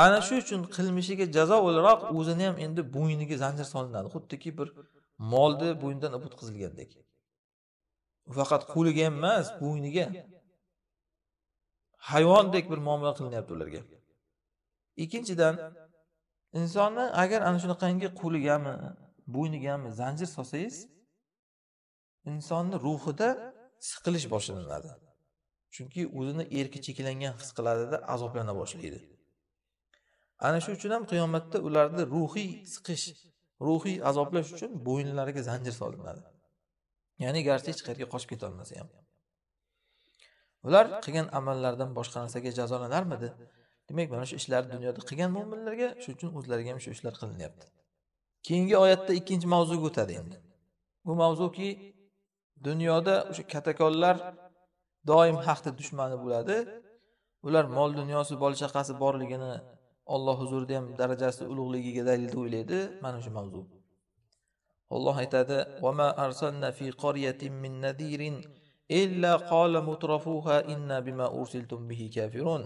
ana shu uchun qilmishiga jazo o'laroq o'zini ham endi bo'yniga zanjir solinadi xuddiki bir molni bo'ynidan obod qizilgandek faqat qo'liga ham emas bo'yniga hayvondek bir muomala qilinyapti ularga ikkinchidan insonni agar ana shunaqangi qo'ligami bo'ynigami zanjir solsangiz insonni ruhida siqilish boshlanadi chunki o'zini erki cheklangan his qiladida azoblana boshlaydi ana shu uchun ham qiyomatda ularni ruhiy siqish ruhiy azoblash uchun bo'yinlariga zanjir solinadi ya'ni garchi hech qayerga qochib ketolmasa ham ular qilgan amallaridan boshqa narsaga jazolanarmidi demak mana shu ishlarni dunyoda qilgan mo'minlarga shuning uchun o'zlariga ham shu ishlar qilinyapti keyingi oyatda ikkinchi mavzuga o'tadi endi bu mavzuki dunyoda o'sha katakonlar doim haqni dushmani bo'ladi ular mol dunyosi bola chaqasi borligini olloh huzurida ham darajasi ulug'ligiga dalil deb o'ylaydi mana shu mavzu alloh aytadi وما أرسلنا في قرية من نذير إلا قال مترفوها إنا بما أرسلتم به كافرون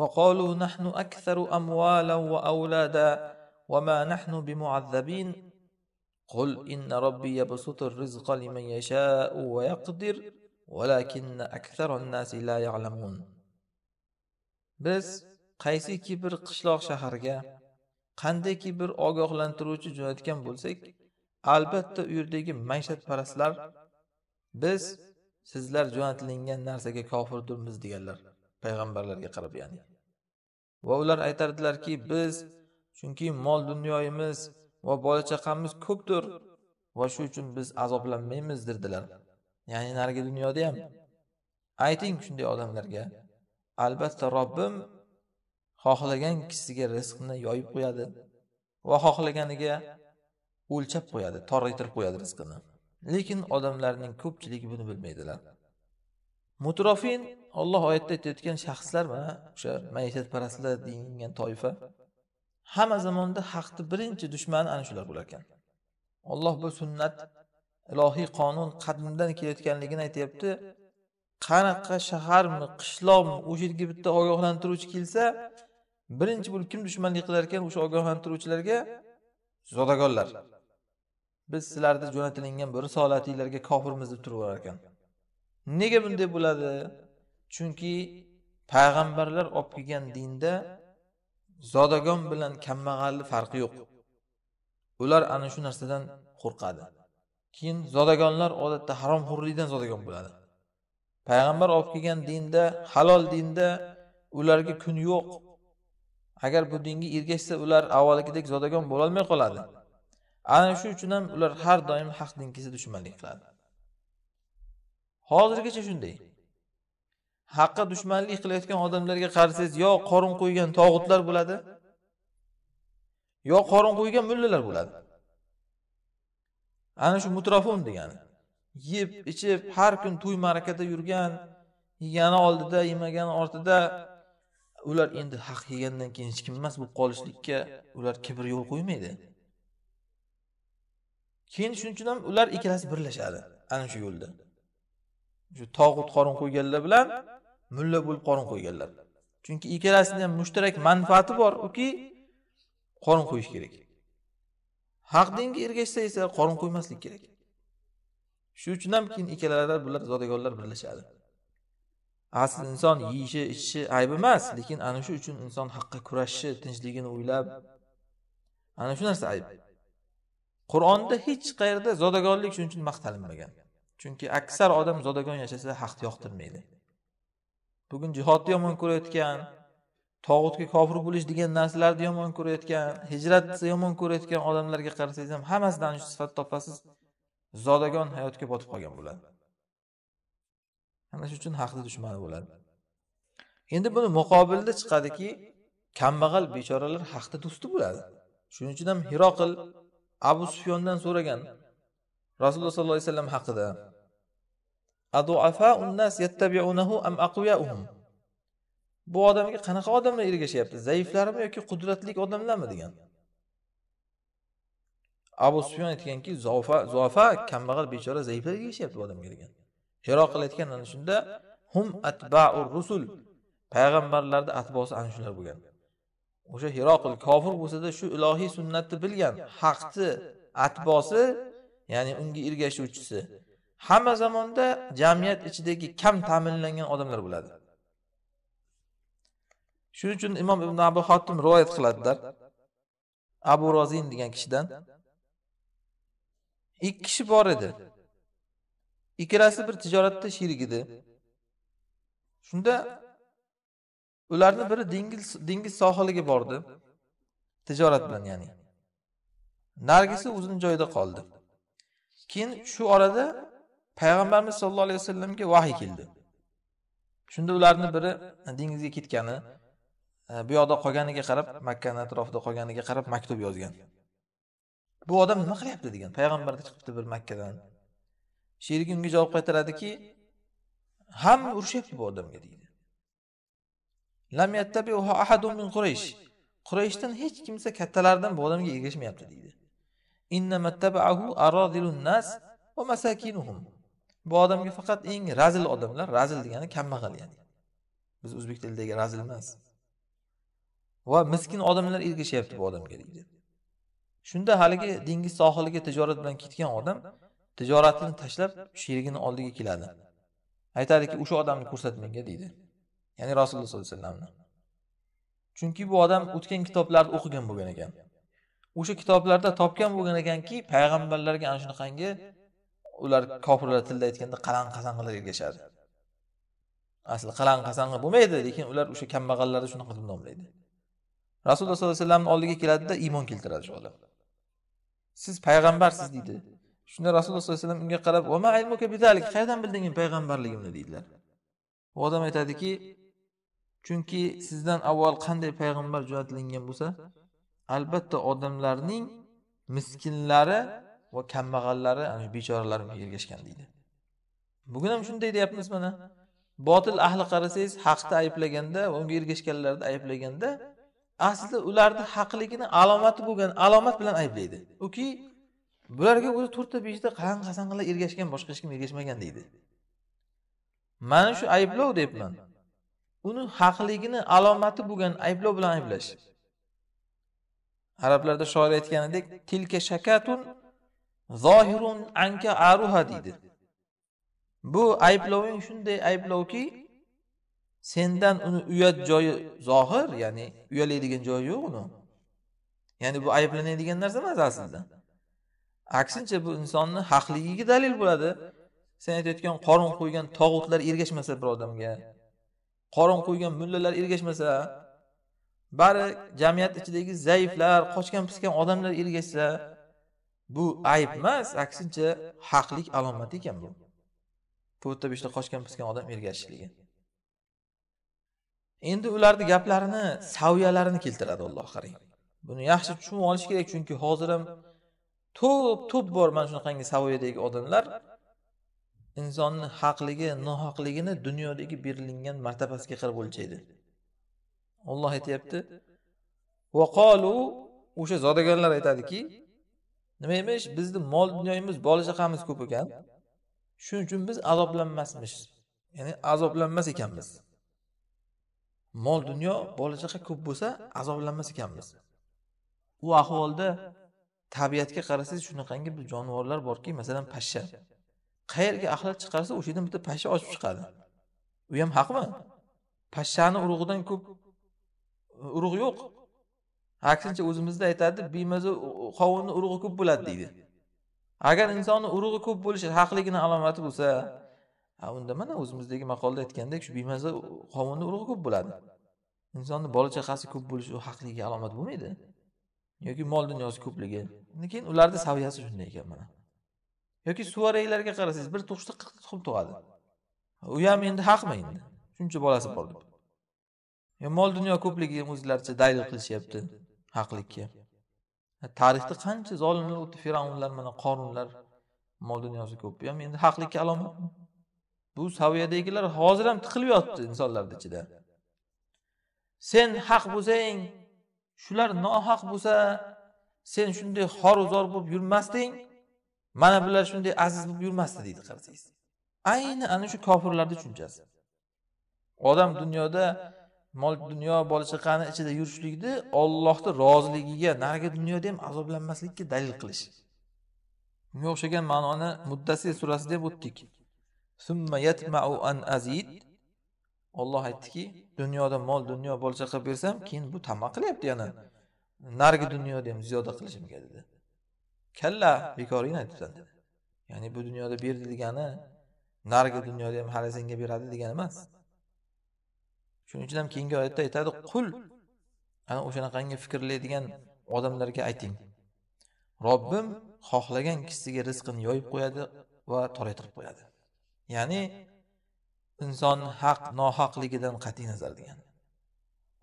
وقالوا نحن أكثر أموالا وأولادا وما نحن بمعذبين قل إن ربي يبسط الرزق لمن يشاء ويقدر ولكن أكثر الناس لا يعلمون بس qaysiki bir qishloq shaharga qandayki bir ogohlantiruvchi jo'natgan bo'lsak albatta u yerdagi maishatparastlar biz sizlar jo'natilingan narsaga kofirdirmiz deganlar payg'ambarlarga qarab ya'ni va ular aytardilarki biz chunki mol dunyoyimiz va bola chaqamiz ko'pdir va shu uchun biz azoblanmaymiz derdilar ya'ni narigi dunyoda ham ayting shunday odamlarga albatta robbim xohlagan kishisiga rizqni yoyib qo'yadi va xohlaganiga o'lchab qo'yadi toraytirib qo'yadi rizqini lekin odamlarning ko'pchiligi buni bilmaydilar mutrofin olloh oyatda aytayotgan shaxslar mana o'sha maishatparastlar deyingan toifa hamma zamonda haqni birinchi dushmani ana shular bo'larkan olloh bu sunnat ilohiy qonun qadimdan kelayotganligini aytyapti qanaqa shaharmi qishloqmi o'sha yerga bitta ogohlantiruvchi kelsa birinchi bo'lib kim dushmanlik qilar ekan o'sha ogohlantiruvchilarga zodagonlar biz sizlarni jo'natilingan bir risolatinglarga kofirmiz deb turaverar ekan nega bunday bo'ladi chunki payg'ambarlar olib kelgan dinda zodagon bilan kambag'alni farqi yo'q ular ana shu narsadan qo'rqadi keyin zodagonlar odatda harom haromxo'rlikdan zodagon bo'ladi payg'ambar olib kelgan dinda halol dinda ularga kun yo'q agar bu dinga ergashsa ular avvalgidek zodagon bo'lolmay qoladi ana shu uchun ham ular har doim haq kelsa dushmanlik qiladi hozirgacha shunday haqqa dushmanlik qilayotgan odamlarga qarasangiz yo qorin qo'ygan tog'utlar bo'ladi yo qorin qo'ygan mullalar bo'ladi ana shu mutrofon degani yeb ichib har kun to'y ma'rakada yurgan yegani oldida yemagani ortida ular endi haq yegandan keyin hech kim emas bo'lib qolishlikka ular kibr yo'l qo'ymaydi keyin shuning uchun ham ular ikkalasi birlashadi ana shu yo'lda shu tog'ut qorin qo'yganlar bilan mulla bo'lib qorin qo'yganlar chunki ikkalasini ham mushtarak manfaati bor uki qorin qo'yish kerak haq dinga ergashsa esa qorin qo'ymaslik kerak shu uchun ham keyin ikkalalar bular zodagonlar birlashadi asl inson yeyishi ichishi ayb emas lekin ana shu uchun inson haqqa kurashishi tinchligini o'ylab ana shu narsa ayb qur'onda hech qayerda zodagonlik shuning uchun maqtalmagan chunki aksar odam zodagon yashasa haqni yoqtirmaydi bugun jihodni yomon ko'rayotgan tog'utga kofir bo'lish degan narsalarni yomon ko'rayotgan hijratni yomon ko'rayotgan odamlarga qarasangiz ham hammasidan ana shu sifatni topasiz zodagon hayotga botib qolgan bo'ladi ana shuning uchun haqni dushmani bo'ladi endi buni muqobilda chiqadiki kambag'al bechoralar haqni do'sti bo'ladi shuning uchun ham hiroqil abu sufyondan so'ragan rasululloh sollallohu alayhi vasallam haqida bu odamga qanaqa odamlar ergashyapti zaiflarmi yoki qudratli odamlarmi degan abu sufyon aytganki zofa zofa kambag'al bechora zaiflar ergashyapti bu odamga degan heroqil aytgan ana shunda hum atbaur rusul payg'ambarlarni atbosi ana shular bo'lgan o'sha hiroqil kofir bo'lsada shu ilohiy sunnatni bilgan haqni atbosi ya'ni unga ergashuvchisi hamma zamonda jamiyat ichidagi kam ta'minlangan odamlar bo'ladi shuning uchun imom ibn abu hotim rivoyat qiladilar abu rozin degan kishidan ikki kishi bor edi ikkalasi bir tijoratda sherik edi shunda ularni biri dengiz dengiz sohiliga bordi tijorat bilan ya'ni nargisi o'zini joyida qoldi keyin shu orada payg'ambarimiz sollallohu alayhi vasallamga vahiy keldi shunda ularni biri dengizga ketgani bu yoqda qolganiga qarab makkani atrofida qolganiga qarab maktub yozgan bu odam nima qilyapti degan payg'ambar chiqibdi bir makkadan sherigi unga javob qaytaradiki hamma urushyapti bu odamga deydi ahadun min quraysh qurayshdan hech kimsa kattalardan bu odamga ergashmayapti deydi nas masakinuhum bu odamga faqat eng razil odamlar razil degani kambag'al ya'ni biz o'zbek tilidagi razil emas va miskin odamlar ergashyapti bu odamga deydi shunda haligi dengiz sohiliga tijorat bilan ketgan odam tijoratini tashlab sherigini oldiga keladi aytadiki o'sha odamni ko'rsat menga deydi ya'ni rasululloh sollallohu alayhi vasallamni chunki bu odam o'tgan kitoblarni o'qigan bo'lgan ekan o'sha kitoblarda topgan bo'lgan ekanki payg'ambarlarga ana shunaqangi ular kofirlar tilda aytganda qalang qasang'ilar ergashadi asli qalang qasang'i bo'lmaydi lekin ular o'sha kambag'allarni shunaqa deb nomlaydi rasululloh sollallohu alayhi vasallamni oldiga keladida iymon keltiradi shu odam siz payg'ambarsiz deydi shunda rasululloh sollallohu alayhi vasallam unga qarab qayerdan bilding men payg'ambarligimni deydilar u odam aytadiki chunki sizdan avval qanday payg'ambar jo'natilgan bo'lsa albatta odamlarning miskinlari va kambag'allari ana shu bechoralar unga ergashgan deydi bugun ham shunday deyapmiz mana botil ahli qarasangiz haqni ayblaganda va unga ergashganlarni ayblaganda aslida ularni haqligini alomati bo'lgan alomat bilan ayblaydi uki bularga o'zi to'rtta beshta qalan qasan qilib ergashgan boshqa hech kim ergashmagan deydi mana shu ayblov deyapman uni haqligini alomati bo'lgan ayblov bilan ayblash arablarda shoir aytganidek tilka shakatun zohirun anka aruha deydi bu ayblovin shunday ayblovki sendan uni uyat joyi zohir ya'ni uyaladigan joyi yo'q uni ya'ni bu ayblanadigan narsa emas aslida aksincha bu insonni haqligiga dalil bo'ladi sen aytayotgan qorin qo'ygan tog'utlar ergashmasa bir odamga qorin qo'ygan mullalar ergashmasa bari jamiyat ichidagi zaiflar qochgan pisgan odamlar ergashsa bu ayb emas aksincha haqlik alomati ekan bu to'rtta beshta qochgan pisgan odam ergashishligi endi ularni gaplarini saviyalarini keltiradi alloh qarang buni yaxshi tushunib olish kerak chunki hozir ham to'p to'p bor mana shunaqangi saviyadagi odamlar insonni haqligi nohaqligini dunyodagi berilingan martabasiga qarab o'lchaydi olloh aytyapti vaqolu o'sha zodagonlar aytadiki nima emish bizni mol dunyoyimiz bola chaqamiz ko'p ekan shuning uchun biz azoblanmasmiz ya'ni azoblanmas ekanmiz mol dunyo bola chaqa ko'p bo'lsa azoblanmas ekanmiz u ahvolda tabiatga qarasangiz shunaqangi bir jonivorlar borki masalan pashsha qayerga axlat chiqarsa o'sha yerdan bitta pashsha ochib chiqadi u ham haqmi pashshani urug'idan ko'p e, urug' yo'q aksincha o'zimizda aytadi bemaza qovunni urug'i ko'p bo'ladi deydi agar insonni urug'i ko'p bo'lishi haqligini alomati bo'lsa a unda mana o'zimizdagi maqolada aytgandek shu bemaza qovunni urug'i ko'p bo'ladi insonni bola chaqasi ko'p bo'lishi u haqligiga alomat bo'lmaydi yoki mol dunyosi ko'pligi keyin ularni saviyasi shunday ekan mana yoki suvaraylarga qarasangiz bir tug'ishda qirq tuxum tug'adi u ham endi haqmi endi shuncha bolasi bor deb mol dunyo ko'pligi o'zlaricha dalil qilishyapti haqlikka tarixda qancha zolimlar o'tdi fir'avnlar mana qorunlar mol dunyosi ko'p ham endi haqlikka alomatmi bu saviyadagilar hozir ham tiqilib yotibdi insonlarni ichida sen haq bo'lsang shular nohaq bo'lsa sen shunday xoru zor bo'lib yurmasding mana bular shunday aziz bo'lib yurmasdi deydi qarasangiz ayni ana shu kofirlarni tushunchasi odam dunyoda mol dunyo bola chaqani ichida yurishlikni ollohni roziligiga narigi dunyoda ham azoblanmaslikka dalil qilish bunga o'xshagan ma'noni muddasi surasida ham o'tdik an azid olloh aytdiki dunyoda mol dunyo bolcha qilib bersam keyin bu tama qilyapti yana narigi dunyoda ham ziyoda qilishimga dedi kalla bekorgina aytibsan dedi ya'ni bu dunyoda berdi degani narigi dunyoda ham hali senga beradi degani emas shuning uchun ham keyingi oyatda aytadi qul ana o'shanaqangi fikrlaydigan odamlarga ayting robbim xohlagan kishisiga rizqini yoyib qo'yadi va toraytirib qo'yadi ya'ni inson haq nohaqligidan qat'iy nazar degani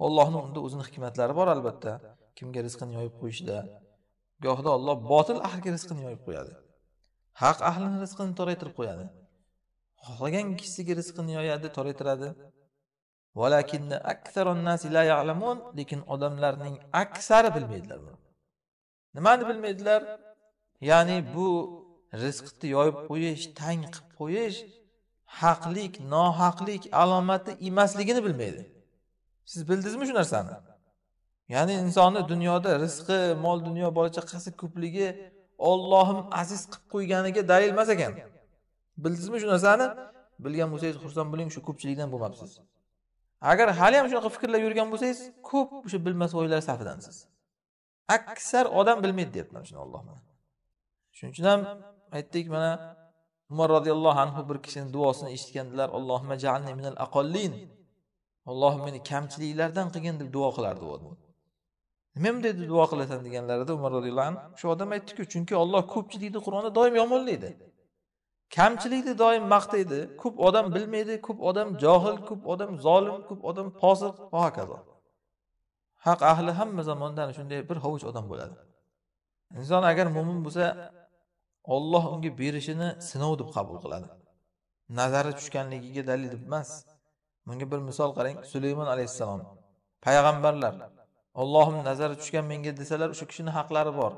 ollohni unda o'zini hikmatlari bor albatta kimga rizqini yoyib qo'yishida gohida olloh botil ahlga rizqini yoyib qo'yadi haq ahlini rizqini toraytirib qo'yadi xohlagan kishisiga rizqini yoyadi toraytiradi lekin odamlarning aksari bilmaydilar buni nimani bilmaydilar ya'ni bu rizqni yoyib qo'yish tang qilib qo'yish haqlik nohaqlik alomati emasligini bilmaydi siz bildingizmi shu narsani ya'ni insonni dunyoda rizqi mol dunyo bola chaqasi ko'pligi ollohim aziz qilib qo'yganiga dalil emas ekan bildingizmi shu narsani bilgan bo'lsangiz xursand bo'ling shu ko'pchilikdan bo'lmabsiz agar hali ham shunaqa fikrlar yurgan bo'lsangiz ko'p o'sha o'ylar safidansiz aksar odam bilmaydi deyapman shuni alloh shuning uchun ham aytdik mana umar roziyallohu anhu bir kishini duosini eshitgandilar olloh minal alloh meni kamchiliklardan qilgin deb duo qilardi u odam bunday deb duo qilasan deganlarida umar roziyallohu anhu shu odam aytdiku chunki olloh ko'pchilikni qur'onda doim yomonlaydi kamchilikni doim maqtaydi ko'p odam bilmaydi ko'p odam johil ko'p odam zolim ko'p odam fosiq va hokazo haq ahli hamma zamondan shunday bir hovuch odam bo'ladi inson agar mo'min bo'lsa olloh unga berishini sinov deb qabul qiladi nazari tushganligiga dalil deb emas bunga bir misol qarang sulaymon alayhissalom payg'ambarlar ollohim nazari tushgan menga desalar o'sha kishini haqlari bor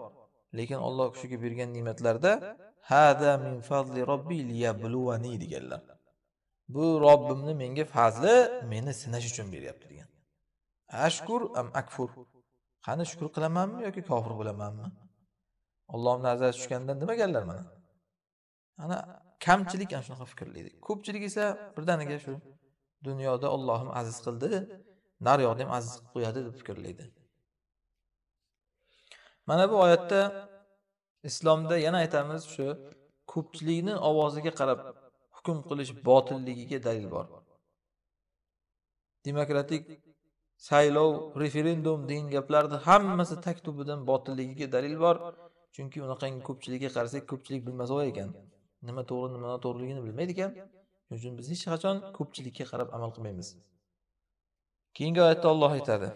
lekin olloh kishiga bergan ne'matlarda hada min fazli robbi liyabluwani deganlar bu robbimni menga fazli meni sinash uchun beryapti degan ashkur am akfur qani shukur qilamanmi yoki kofir bo'lamanmi ollohni nazari tushganda nima ganlar mana ana kamchilik ana shunaqa fikrlaydi ko'pchilik esa birdaniga shu dunyoda Allohim aziz qildi yoqda ham aziz qilib qo'yadi deb fikrlaydi mana bu oyatda islomda yana aytamiz shu ko'pchilikni ovoziga qarab hukm qilish botilligiga dalil bor demokratik saylov referendum degan gaplarni hammasi taktubidan botilligiga dalil bor chunki unaqangi ko'pchilikka qarasak ko'pchilik bilmasvoy ekan nima to'g'ri nima noto'g'riligini bilmaydi ekan shuning uchun biz hech qachon ko'pchilikka qarab amal qilmaymiz keyingi oyatda olloh aytadi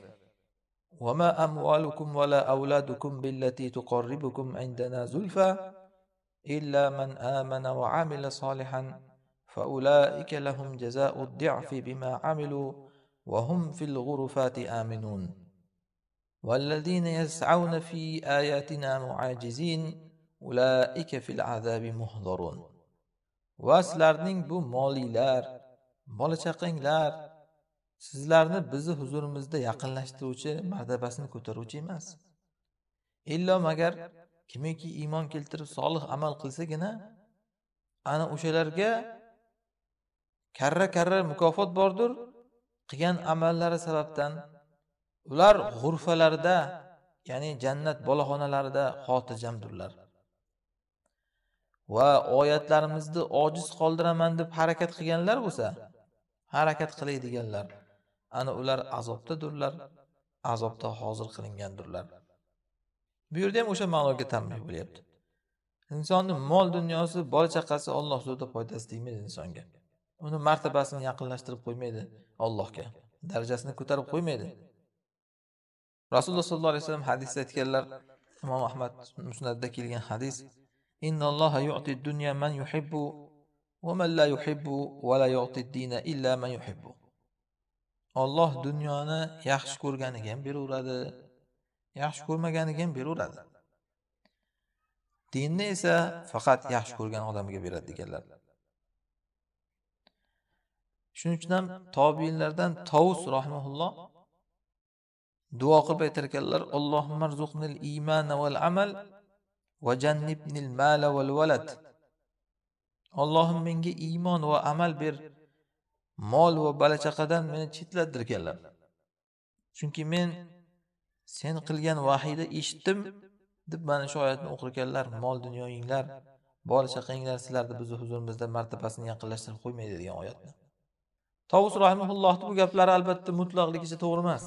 وما أموالكم ولا أولادكم بالتي تقربكم عندنا زلفى إلا من آمن وعمل صالحا فأولئك لهم جزاء الضعف بما عملوا وهم في الغرفات آمنون والذين يسعون في آياتنا معاجزين أولئك في العذاب محضرون واسلارنين بو ماليلار bola chaqanglar sizlarni bizni huzurimizda yaqinlashtiruvchi martabasini ko'taruvchi emas illo magar kimiki iymon keltirib solih amal qilsagina ana o'shalarga karra karra mukofot bordir qilgan amallari sababdan ular g'urfalarda ya'ni jannat boloxonalarida xotirjamdirlar va oyatlarimizni ojiz qoldiraman deb harakat qilganlar bo'lsa harakat qiladiganlar ana ular azobdadirlar azobda hozir qilingandirlar bu yerda ham o'sha ma'noga tanbeh bo'lyapti insonni mol dunyosi bola chaqasi olloh huzurida foydasi tegmaydi insonga uni martabasini yaqinlashtirib qo'ymaydi allohga darajasini ko'tarib qo'ymaydi rasululloh sollallohu alayhi vasallam hadisda aytganlar imom ahmad musnadda kelgan hadis innalloha yu'ti man yuhibbu man la yuhibbu la yu'ti dina illa man yuhibbu olloh dunyoni yaxshi ko'rganiga ham beraveradi yaxshi ko'rmaganiga ham beraveradi dinni esa faqat yaxshi ko'rgan odamga beradi deganlar shuning uchun ham tobiinlardan tovus rahmaulloh duo qilib aytar ekanlar ollohim amal va jannibnil mala valad menga iymon va amal ber mol va bola chaqadan meni chetlatdirganlar chunki men sen qilgan vahiyda eshitdim deb mana shu oyatni o'qir ekanlar mol dunyoyinglar bola chaqanglar sizlarni bizni huzurimizda martabasini yaqinlashtirib qo'ymaydi degan oyatni tovus rahimullohni bu gaplari albatta mutlaqligicha to'g'ri emas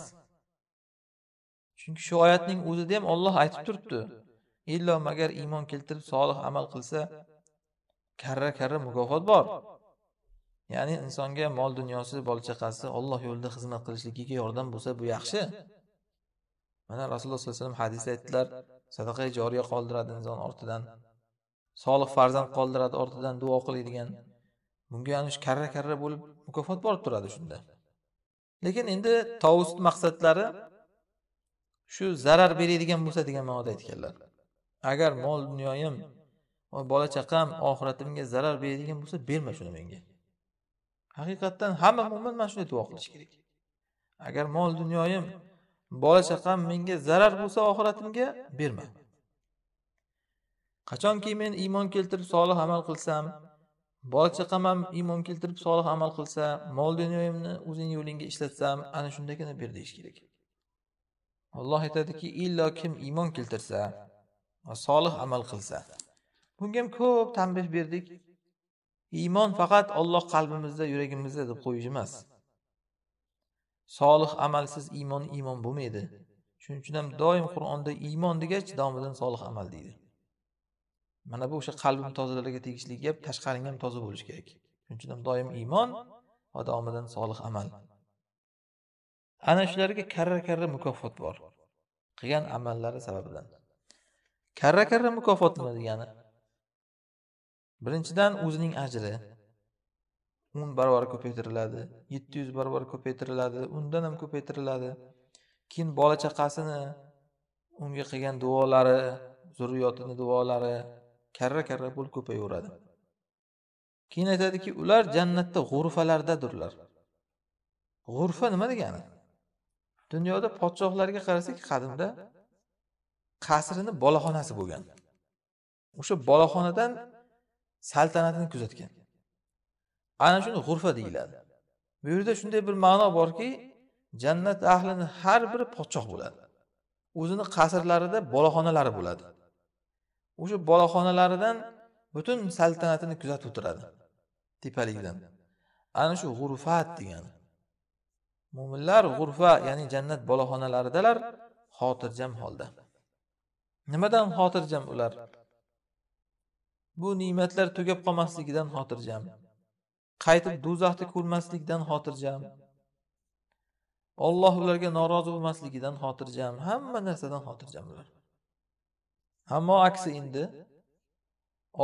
chunki shu oyatning o'zida ham olloh aytib turibdi illo magar iymon keltirib solih amal qilsa karra karra mukofot bor ya'ni insonga mol dunyosi bola chaqasi olloh yo'lida xizmat qilishligiga yordam bo'lsa bu yaxshi mana rasululloh sallallohu alayhi vasallam hadisda aytdilar sadaqa joriya qoldiradi inson ortidan solih farzand qoldiradi ortidan duo qiladigan bunga ana shu karra karra bo'lib mukofot borib turadi shunda lekin endi tovus maqsadlari shu zarar beradigan bo'lsa degan ma'noda aytganlar agar mol dunyoyim bola chaqam oxiratimga zarar beradigan bo'lsa berma shuni menga haqiqatdan hamma mo'min mana shunday duo qilishi kerak agar mol dunyoyim bola chaqam menga zarar bo'lsa oxiratimga berma qachonki men iymon keltirib solih amal qilsam bola chaqam ham iymon keltirib solih amal qilsa mol dunyoyimni o'zing yo'lingga ishlatsam ana shundagina ber deyish kerak alloh aytadiki illo kim iymon keltirsa va solih amal qilsa bunga ham ko'p tanbeh berdik iymon faqat olloh qalbimizda yuragimizda deb qo'yish emas solih amalsiz iymon iymon bo'lmaydi shuning uchun ham doim qur'onda iymon degach domidan solih amal deydi mana bu o'sha qalbim tozalarga tegishli gap tashqaring ham toza bo'lishi kerak shuning uchun ham doim iymon va domidan solih amal ana shularga karra karra mukofot bor qilgan amallari sababidan karra karra mukofot nima degani birinchidan o'zining ajri o'n barobar ko'paytiriladi yetti yuz barobar ko'paytiriladi undan ham ko'paytiriladi keyin bola chaqasini unga qilgan duolari zurriyotini duolari karra karra bo'lib ko'payaveradi keyin aytadiki ular jannatda g'urfalardadirlar g'urfa nima degani dunyoda podshohlarga qarasak qadimda qasrini boloxonasi bo'lgan o'sha boloxonadan saltanatini kuzatgan ana shuni g'urfa deyiladi bu yerda shunday bir ma'no borki jannat ahlini har biri podshoh bo'ladi o'zini qasrlarida boloxonalari bo'ladi o'sha boloxonalaridan butun saltanatini kuzatib o'tiradi tepalikdan ana shu g'urfat degani mo'minlar g'urfa ya'ni jannat boloxonalaridalar xotirjam holda nimadan xotirjam ular bu ne'matlar tugab qolmasligidan xotirjam qaytib do'zaxni ko'rmaslikdan xotirjam olloh ularga norozi bo'lmasligidan xotirjam hamma narsadan xotirjam ular ammo aksi endi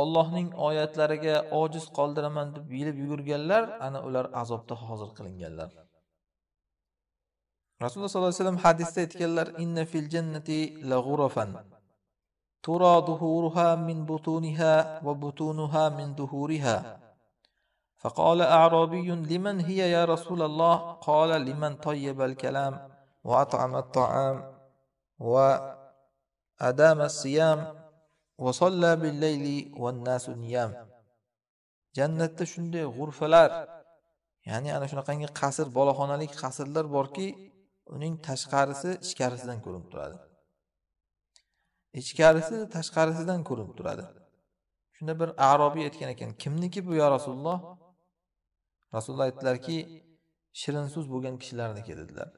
ollohning oyatlariga ojiz qoldiraman deb yelib yugurganlar ana ular azobda hozir qilinganlar rasululloh sollallohu alayhi vasallam hadisda aytganlar inna fil jannati la ghurafan ترى ظهورها من بطونها وبطونها من ظهورها فقال أعرابي لمن هي يا رسول الله قال لمن طيب الكلام وأطعم الطعام وأدام الصيام وصلى بالليل والناس نيام jannatda shunday g'urfalar ya'ni ana shunaqangi qasr boloxonalik qasrlar borki uning tashqarisi ichkarisidan ko'rinib turadi ichkarisi tashqarisidan ko'rinib turadi shunda bir arobiy aytgan ekan kimniki bu yo rasululloh rasululloh aytdilarki shirin so'z bo'lgan kishilarniki dedilar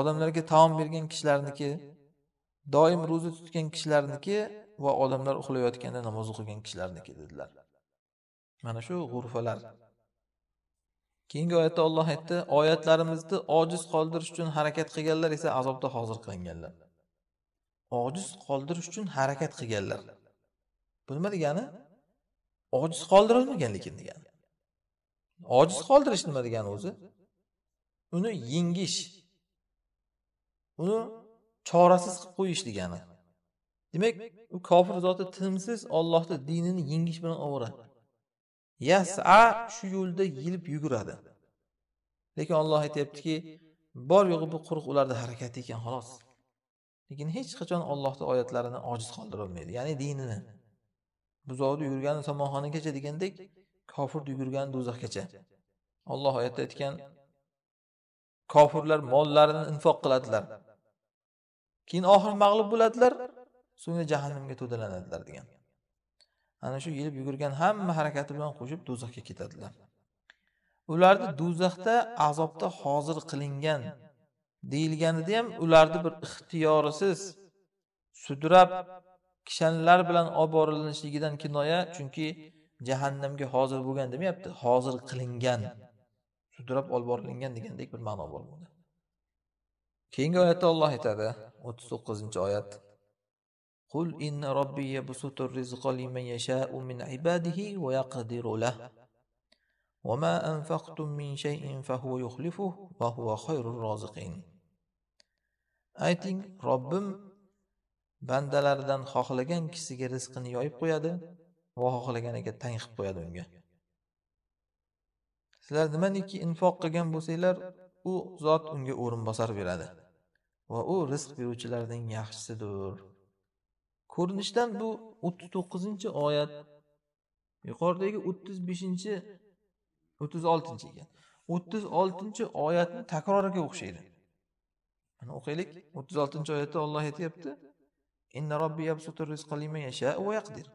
odamlarga taom bergan kishilarniki doim ro'za tutgan kishilarniki va odamlar uxlayotganda namoz o'qigan kishilarniki dedilar mana shu g'urfalar keyingi oyatda olloh aytdi oyatlarimizni ojiz qoldirish uchun harakat qilganlar esa azobda hozir qilinganlar ojiz qoldirish uchun harakat qilganlar bu nima degani ojiz qoldirilmagan lekin degani ojiz qoldirish nima degani o'zi uni yengish uni chorasiz qilib qo'yish degani demak u kofir zoti tinimsiz ollohni dinini yengish bilan ovuradi yasa shu yo'lda yilib yuguradi lekin olloh aytyaptiki bor yo'g'i bu quruq ularni harakati ekan xolos lekin hech qachon ollohni oyatlarini ojiz qoldirolmaydi ya'ni dinini buzoqni yugurgani somonxonagacha degandek kofir yugurgan do'zaxgacha olloh oyatda aytgan kofirlar mollarini infoq qiladilar keyin oxiri mag'lub bo'ladilar so'ngra jahannamga to'dalanadilar degan ana shu yelib yugurgan hamma harakati bilan qo'shib do'zaxga ketadilar ularni do'zaxda azobda hozir qilingan deyilganida ham ularni bir ixtiyorisiz sudrab kishanlar bilan olib borilishligidan kinoya chunki jahannamga hozir bo'lgan demayapti hozir qilingan sudrab olib borilingan degandek bir ma'no bor keyingi oyatda olloh aytadi o'ttiz to'qqizinchi oyat Qul inna robbi يبسط الرزق لمن يشاء min ibadihi ويقدر yaqdiru lah. Wa ma anfaqtum min يخلفه وهو yukhlifuhu الرازقين huwa roziqin. Ayting, Robbim bandalaridan xohlagan kishiga rizqini yoyib qo'yadi va xohlaganiga tang qilib qo'yadi unga. Sizlar nimaniki infoq qilgan bo'lsanglar, u zot unga o'rin bosar beradi va u rizq beruvchilarning yaxshisidir. ko'rinishdan bu o'ttiz to'qqizinchi oyat yuqoridagi o'ttiz beshinchi o'ttiz oltinchi ekan o'ttiz oltinchi oyatni takroriga o'xshaydi mana o'qiylik o'ttiz oltinchi oyatda olloh aytyapti inna robbi yasha yaqdir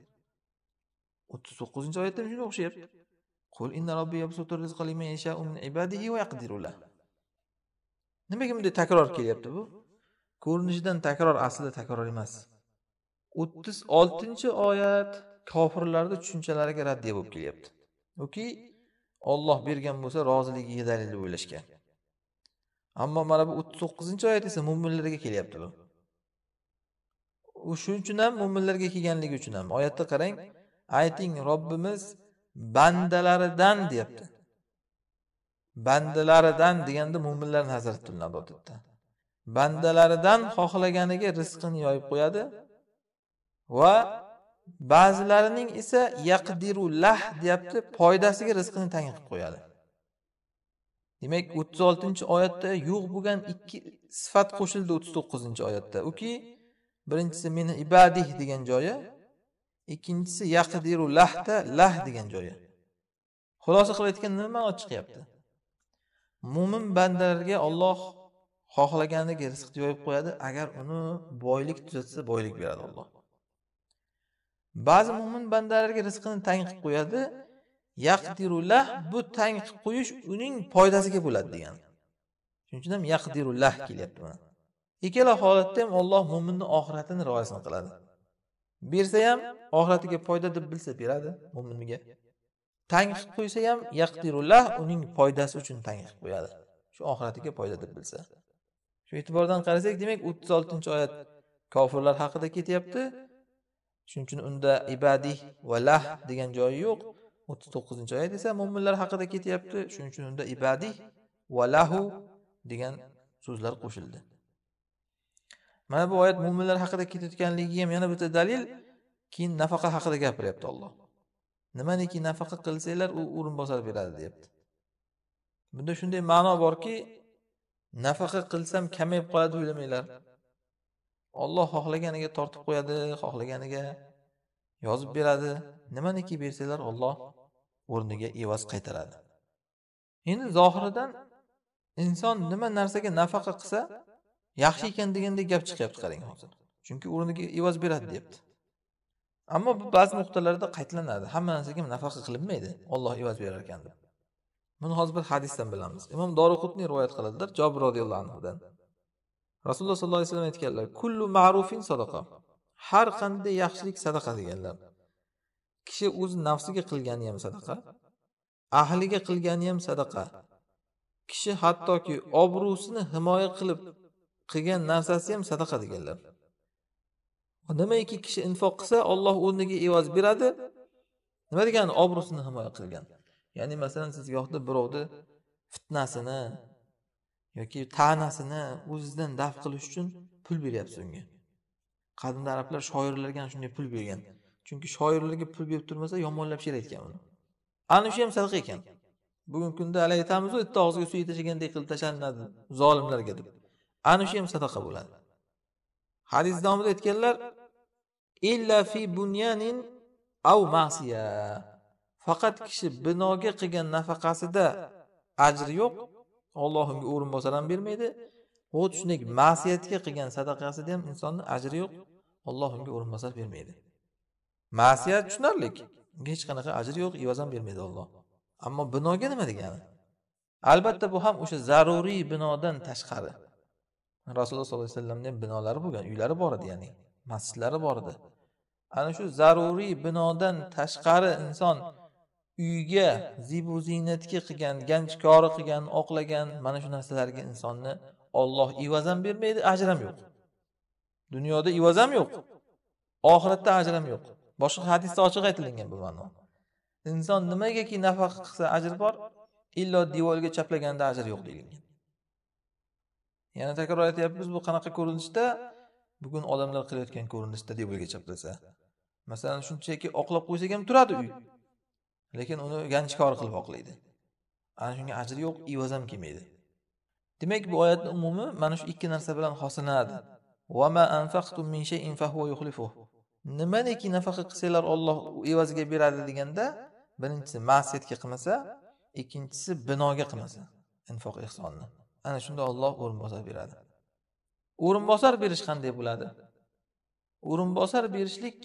o'ttiz to'qqizinchi oyatda ham shunga o'xshayapti qul inna robbi ibadihi yaqdiru lah nimaga bunday takror kelyapti bu ko'rinishidan takror aslida takror emas o'ttiz oltinchi oyat kofirlarni tushunchalariga raddiya bo'lib kelyapti yoki olloh bergan bo'lsa roziligiga dalil deb o'ylashgan ammo mana bu o'ttiz to'qqizinchi oyat esa mo'minlarga kelyapti bu u shuning uchun ham mo'minlarga kelganligi uchun ham oyatda qarang ayting robbimiz bandalaridan deyapti bandalaridan deganda mo'minlarni nazarda tutiladi bandalaridan xohlaganiga rizqini yoyib qo'yadi va ba'zilarining esa yaqdiru lah deyapti foydasiga rizqini tayin qilib qo'yadi demak o'ttiz oltinchi oyatda yo'q bo'lgan ikki sifat qo'shildi o'ttiz to'qqizinchi oyatda uki birinchisi meni ibadih degan joyi ikkinchisi yaqdiru lahda lah degan joyi xulosa qilib aytganda nima ma'no chiqyapti mo'min bandalarga olloh xohlaganidek rizqni yoyib qo'yadi agar uni boylik tuzatsa boylik beradi olloh ba'zi mo'min bandalarga rizqini tang qilib qo'yadi yaqdirullah bu tang qilib qo'yish uning foydasiga bo'ladi degani shuning uchun ham yaqdirullah kelyapti mana ikkala holatda ham olloh mo'minni oxiratini rioyasini qiladi bersa ham oxiratiga foyda deb bilsa beradi mo'minga tang qilib qo'ysa ham yaqdirullah uning foydasi uchun tang qilib qo'yadi shu oxiratiga foyda deb bilsa shu e'tibordan qarasak demak o'ttiz oltinchi oyat kofirlar haqida ketyapti shuning uchun unda ibadiy va lah degan joyi yo'q o'ttiz to'qqizinchi oyat esa mo'minlar haqida ketyapti shuning uchun unda ibadiy va lahu degan so'zlar qo'shildi mana bu oyat mo'minlar haqida ketayotganligiga ham yana bitta dalil keyin nafaqa haqida gapiryapti olloh nimaniki nafaqa qilsanglar u o'rinbosar beradi deyapti bunda shunday ma'no borki nafaqa qilsam kamayib qoladi o'ylamanglar olloh xohlaganiga tortib qo'yadi xohlaganiga yozib beradi nimaniki bersanglar olloh o'rniga evaz qaytaradi endi zohiridan inson nima narsaga nafaqa qilsa yaxshi ekan degandek gap chiqyapti qarang hozir chunki o'rniga evaz beradi deyapti ammo bu ba'zi nuqtalarda qaytlanadi hamma narsaga nafaqa qilinmaydi olloh evaz berar ekan deb buni hozir bir hadisdan bilamiz imom dorixutniy rivoyat qiladilar jobir roziyallohu anhudan rasululloh sollallohu alayhi vasallam aytganlar kullu ma'rufin sadaqa har qanday yaxshilik sadaqa deganlar kishi o'zi nafsiga qilgani ham sadaqa ahliga qilgani ham sadaqa kishi hattoki obro'sini himoya qilib qilgan narsasi ham sadaqa deganlar nimaiki kishi infoq qilsa olloh o'rniga evoz beradi nima degani obro'sini himoya qilgan ya'ni masalan siz gohida birovni fitnasini yoki ta'nasini o'zidan daf qilish uchun pul beryapsiz unga qadimda arablar shoirlarga ana shunday pul bergan chunki shoirlarga pul berib turmasa yomonlab she'r aytgan uni ana shu ham sadaqa ekan bugungi kunda hali aytamizu itni og'ziga suv tashlagandek qilib tashlanadi zolimlarga deb ana shu ham sadaqa bo'ladi hadis davomida aytganlar illa fi bunyanin av masiya faqat kishi binoga qilgan nafaqasida ajri yo'q unga o'rinbosar ham bermaydi xuddi shunday ma'siyatga qilgan sadaqasida ham insonni ajri yo'q olloh unga o'rinbosar bermaydi ma'siyat tushunarli unga hech qanaqa ajr yo'q evaz ham bermaydi olloh ammo binoga nima degani albatta bu ham o'sha zaruriy binodan tashqari rasululloh sollallohu alayhi vasallamni ham binolari bo'lgan uylari bor edi ya'ni masjidlari bor edi ana shu zaruriy binodan tashqari inson uyga zibu ziynatga qilgan ganjkori qilgan oqlagan mana shu narsalarga insonni olloh evaz ham bermaydi ajr ham yo'q dunyoda evoz ham yo'q oxiratda ajr ham yo'q boshqa hadisda ochiq aytilingan bu ma'no inson nimagaki nafaqa qilsa ajr bor illo devorga chaplaganda ajr yo'q deyilgan yana takror aytyapmiz bu qanaqa ko'rinishda bugun odamlar qilayotgan ko'rinishda devorga chaplasa masalan shunchaki oqlab qo'ysak ham turadi uy lekin uni ganchkor qilib oqlaydi ana shunga ajri yo'q ivaz ham kelmaydi demak bu oyatni umumi mana shu ikki narsa bilan hosillanadi nimaniki nafaqa qilsanglar olloh evaziga beradi deganda birinchisi ma'siyatga qilmasa ikkinchisi binoga qilmasa infoq ehsonni ana shunda olloh o'rinbosar beradi o'rinbosar berish qanday bo'ladi o'rinbosar berishlik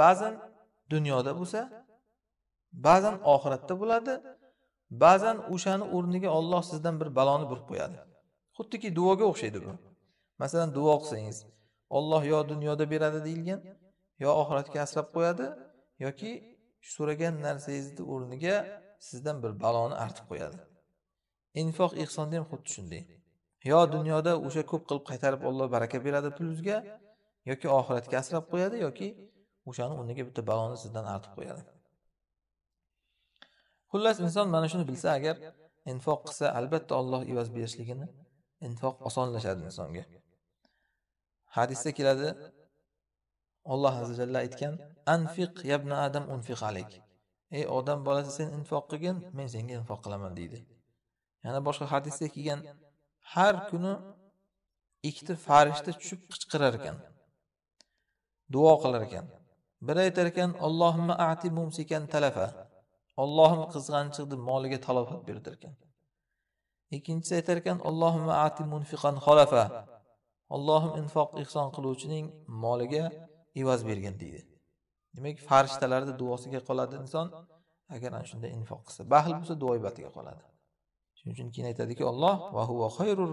ba'zan dunyoda bo'lsa ba'zan oxiratda bo'ladi ba'zan o'shani o'rniga olloh sizdan bir baloni burib qo'yadi xuddiki duoga o'xshaydi bu masalan duo qilsangiz olloh yo dunyoda beradi deyilgan yo oxiratga asrab qo'yadi yoki so'ragan narsangizni o'rniga sizdan bir baloni artib qo'yadi infoq ehsonda ham xuddi shunday yo dunyoda o'sha ko'p qilib qaytarib olloh baraka beradi pulingizga yoki oxiratga asrab qo'yadi yoki o'shani o'rniga bitta baloni sizdan artib qo'yadi xullas inson mana shuni bilsa agar infoq qilsa albatta olloh evaz berishligini infoq osonlashadi insonga hadisda keladi alloh azza jalla aytgan anfiq yabna adam unfiq alik ey odam bolasi sen infoq qilgin men senga infoq qilaman deydi yana boshqa hadisda kelgan har kuni ikkita farishta tushib qichqirar ekan duo qilar ekan biri aytar ekan allohimma ati mumsikan talafa ollohim qizg'anchiq deb moliga talofat berdir ekan ikkinchisi aytar ekan allohimma munfiqan ollohim infoq ehson qiluvchining moliga evaz bergin deydi demak farishtalarni duosiga qoladi inson agar ana shunday infoq qilsa baxil bo'lsa duoibatiga qoladi shuning uchun keyin aytadiki olloh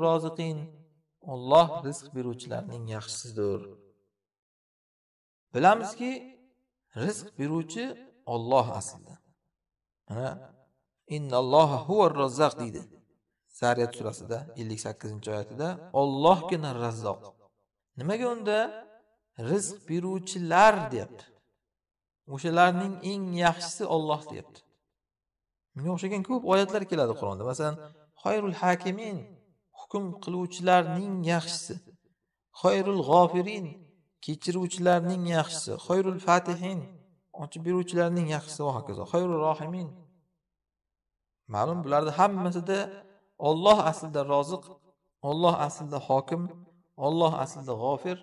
roziqin olloh rizq beruvchilarning yaxshisidir bilamizki rizq beruvchi olloh aslida innalloha huvar razzoq deydi zariyat surasida ellik sakkizinchi oyatida ollohgina razzoq nimaga unda rizq beruvchilar deyapti o'shalarning eng yaxshisi olloh deyapti bunga o'xshagan ko'p oyatlar keladi qur'onda masalan xoyrul hakimin hukm qiluvchilarning yaxshisi xoyrul g'ofirin kechiruvchilarning yaxshisi xoyrul fatihin ochib beruvchilarning yaxshisi va hokazo xayrul rohimin ma'lum bularni hammasida olloh aslida roziq olloh aslida hokim olloh aslida g'ofir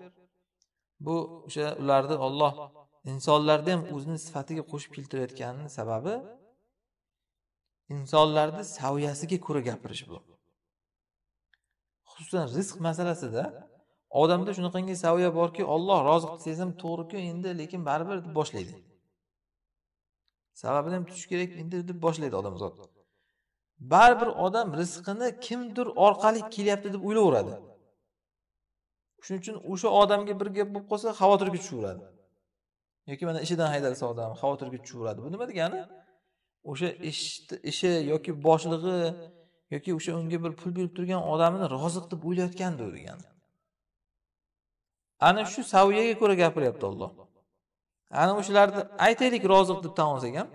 bu o'sha ularni olloh insonlarni ham o'zini sifatiga qo'shib keltirayotganini sababi insonlarni saviyasiga ko'ra gapirish bu xususan rizq masalasida odamda shunaqangi saviya borki olloh roziq qilsangiz ham to'g'riku endi lekin baribir deb boshlaydi sababini ham tutish kerak endi deb boshlaydi odam zot baribir odam rizqini kimdir orqali kelyapti deb o'ylaveradi shuning uchun o'sha odamga bir gap bo'lib qolsa xavotirga tushaveradi yoki mana ishidan haydalsa odam xavotirga tushaveradi bu nima degani o'sha ishni ishi yoki boshlig'i yoki o'sha unga bir pul berib turgan odamini rozi deb o'ylayotgandi u degani ana shu saviyaga ko'ra gapiryapti olloh ana o'shalarni aytaylik roziq deb tan olsak ham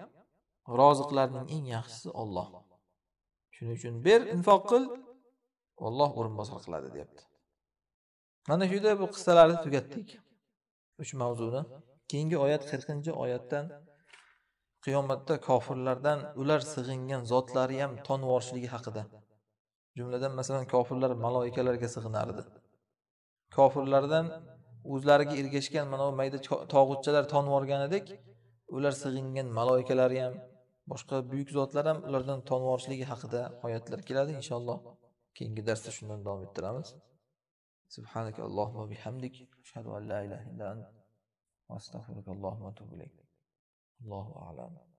roziqlarning eng yaxshisi olloh shuning uchun ber infoq qil olloh o'rinbosar qiladi deyapti mana shu yerda bu qissalarni tugatdik uch mavzuni keyingi oyat qirqinchi oyatdan qiyomatda kofirlardan ular sig'ingan zotlari ham ton yuborishligi haqida jumladan masalan kofirlar maloikalarga sig'inardi kofirlardan o'zlariga ergashgan mana bu mayda tog'utchalar tonib yuborganidek ular sig'ingan maloyikalari ham boshqa buyuk zotlar ham ulardan tonib yuborishligi haqida oyatlar keladi inshaalloh keyingi darsda shundan davom ettiramiz سبحانك اللهم وبحمدك أشهد أن لا إله إلا أنت وأستغفرك اللهم وأتوب إليك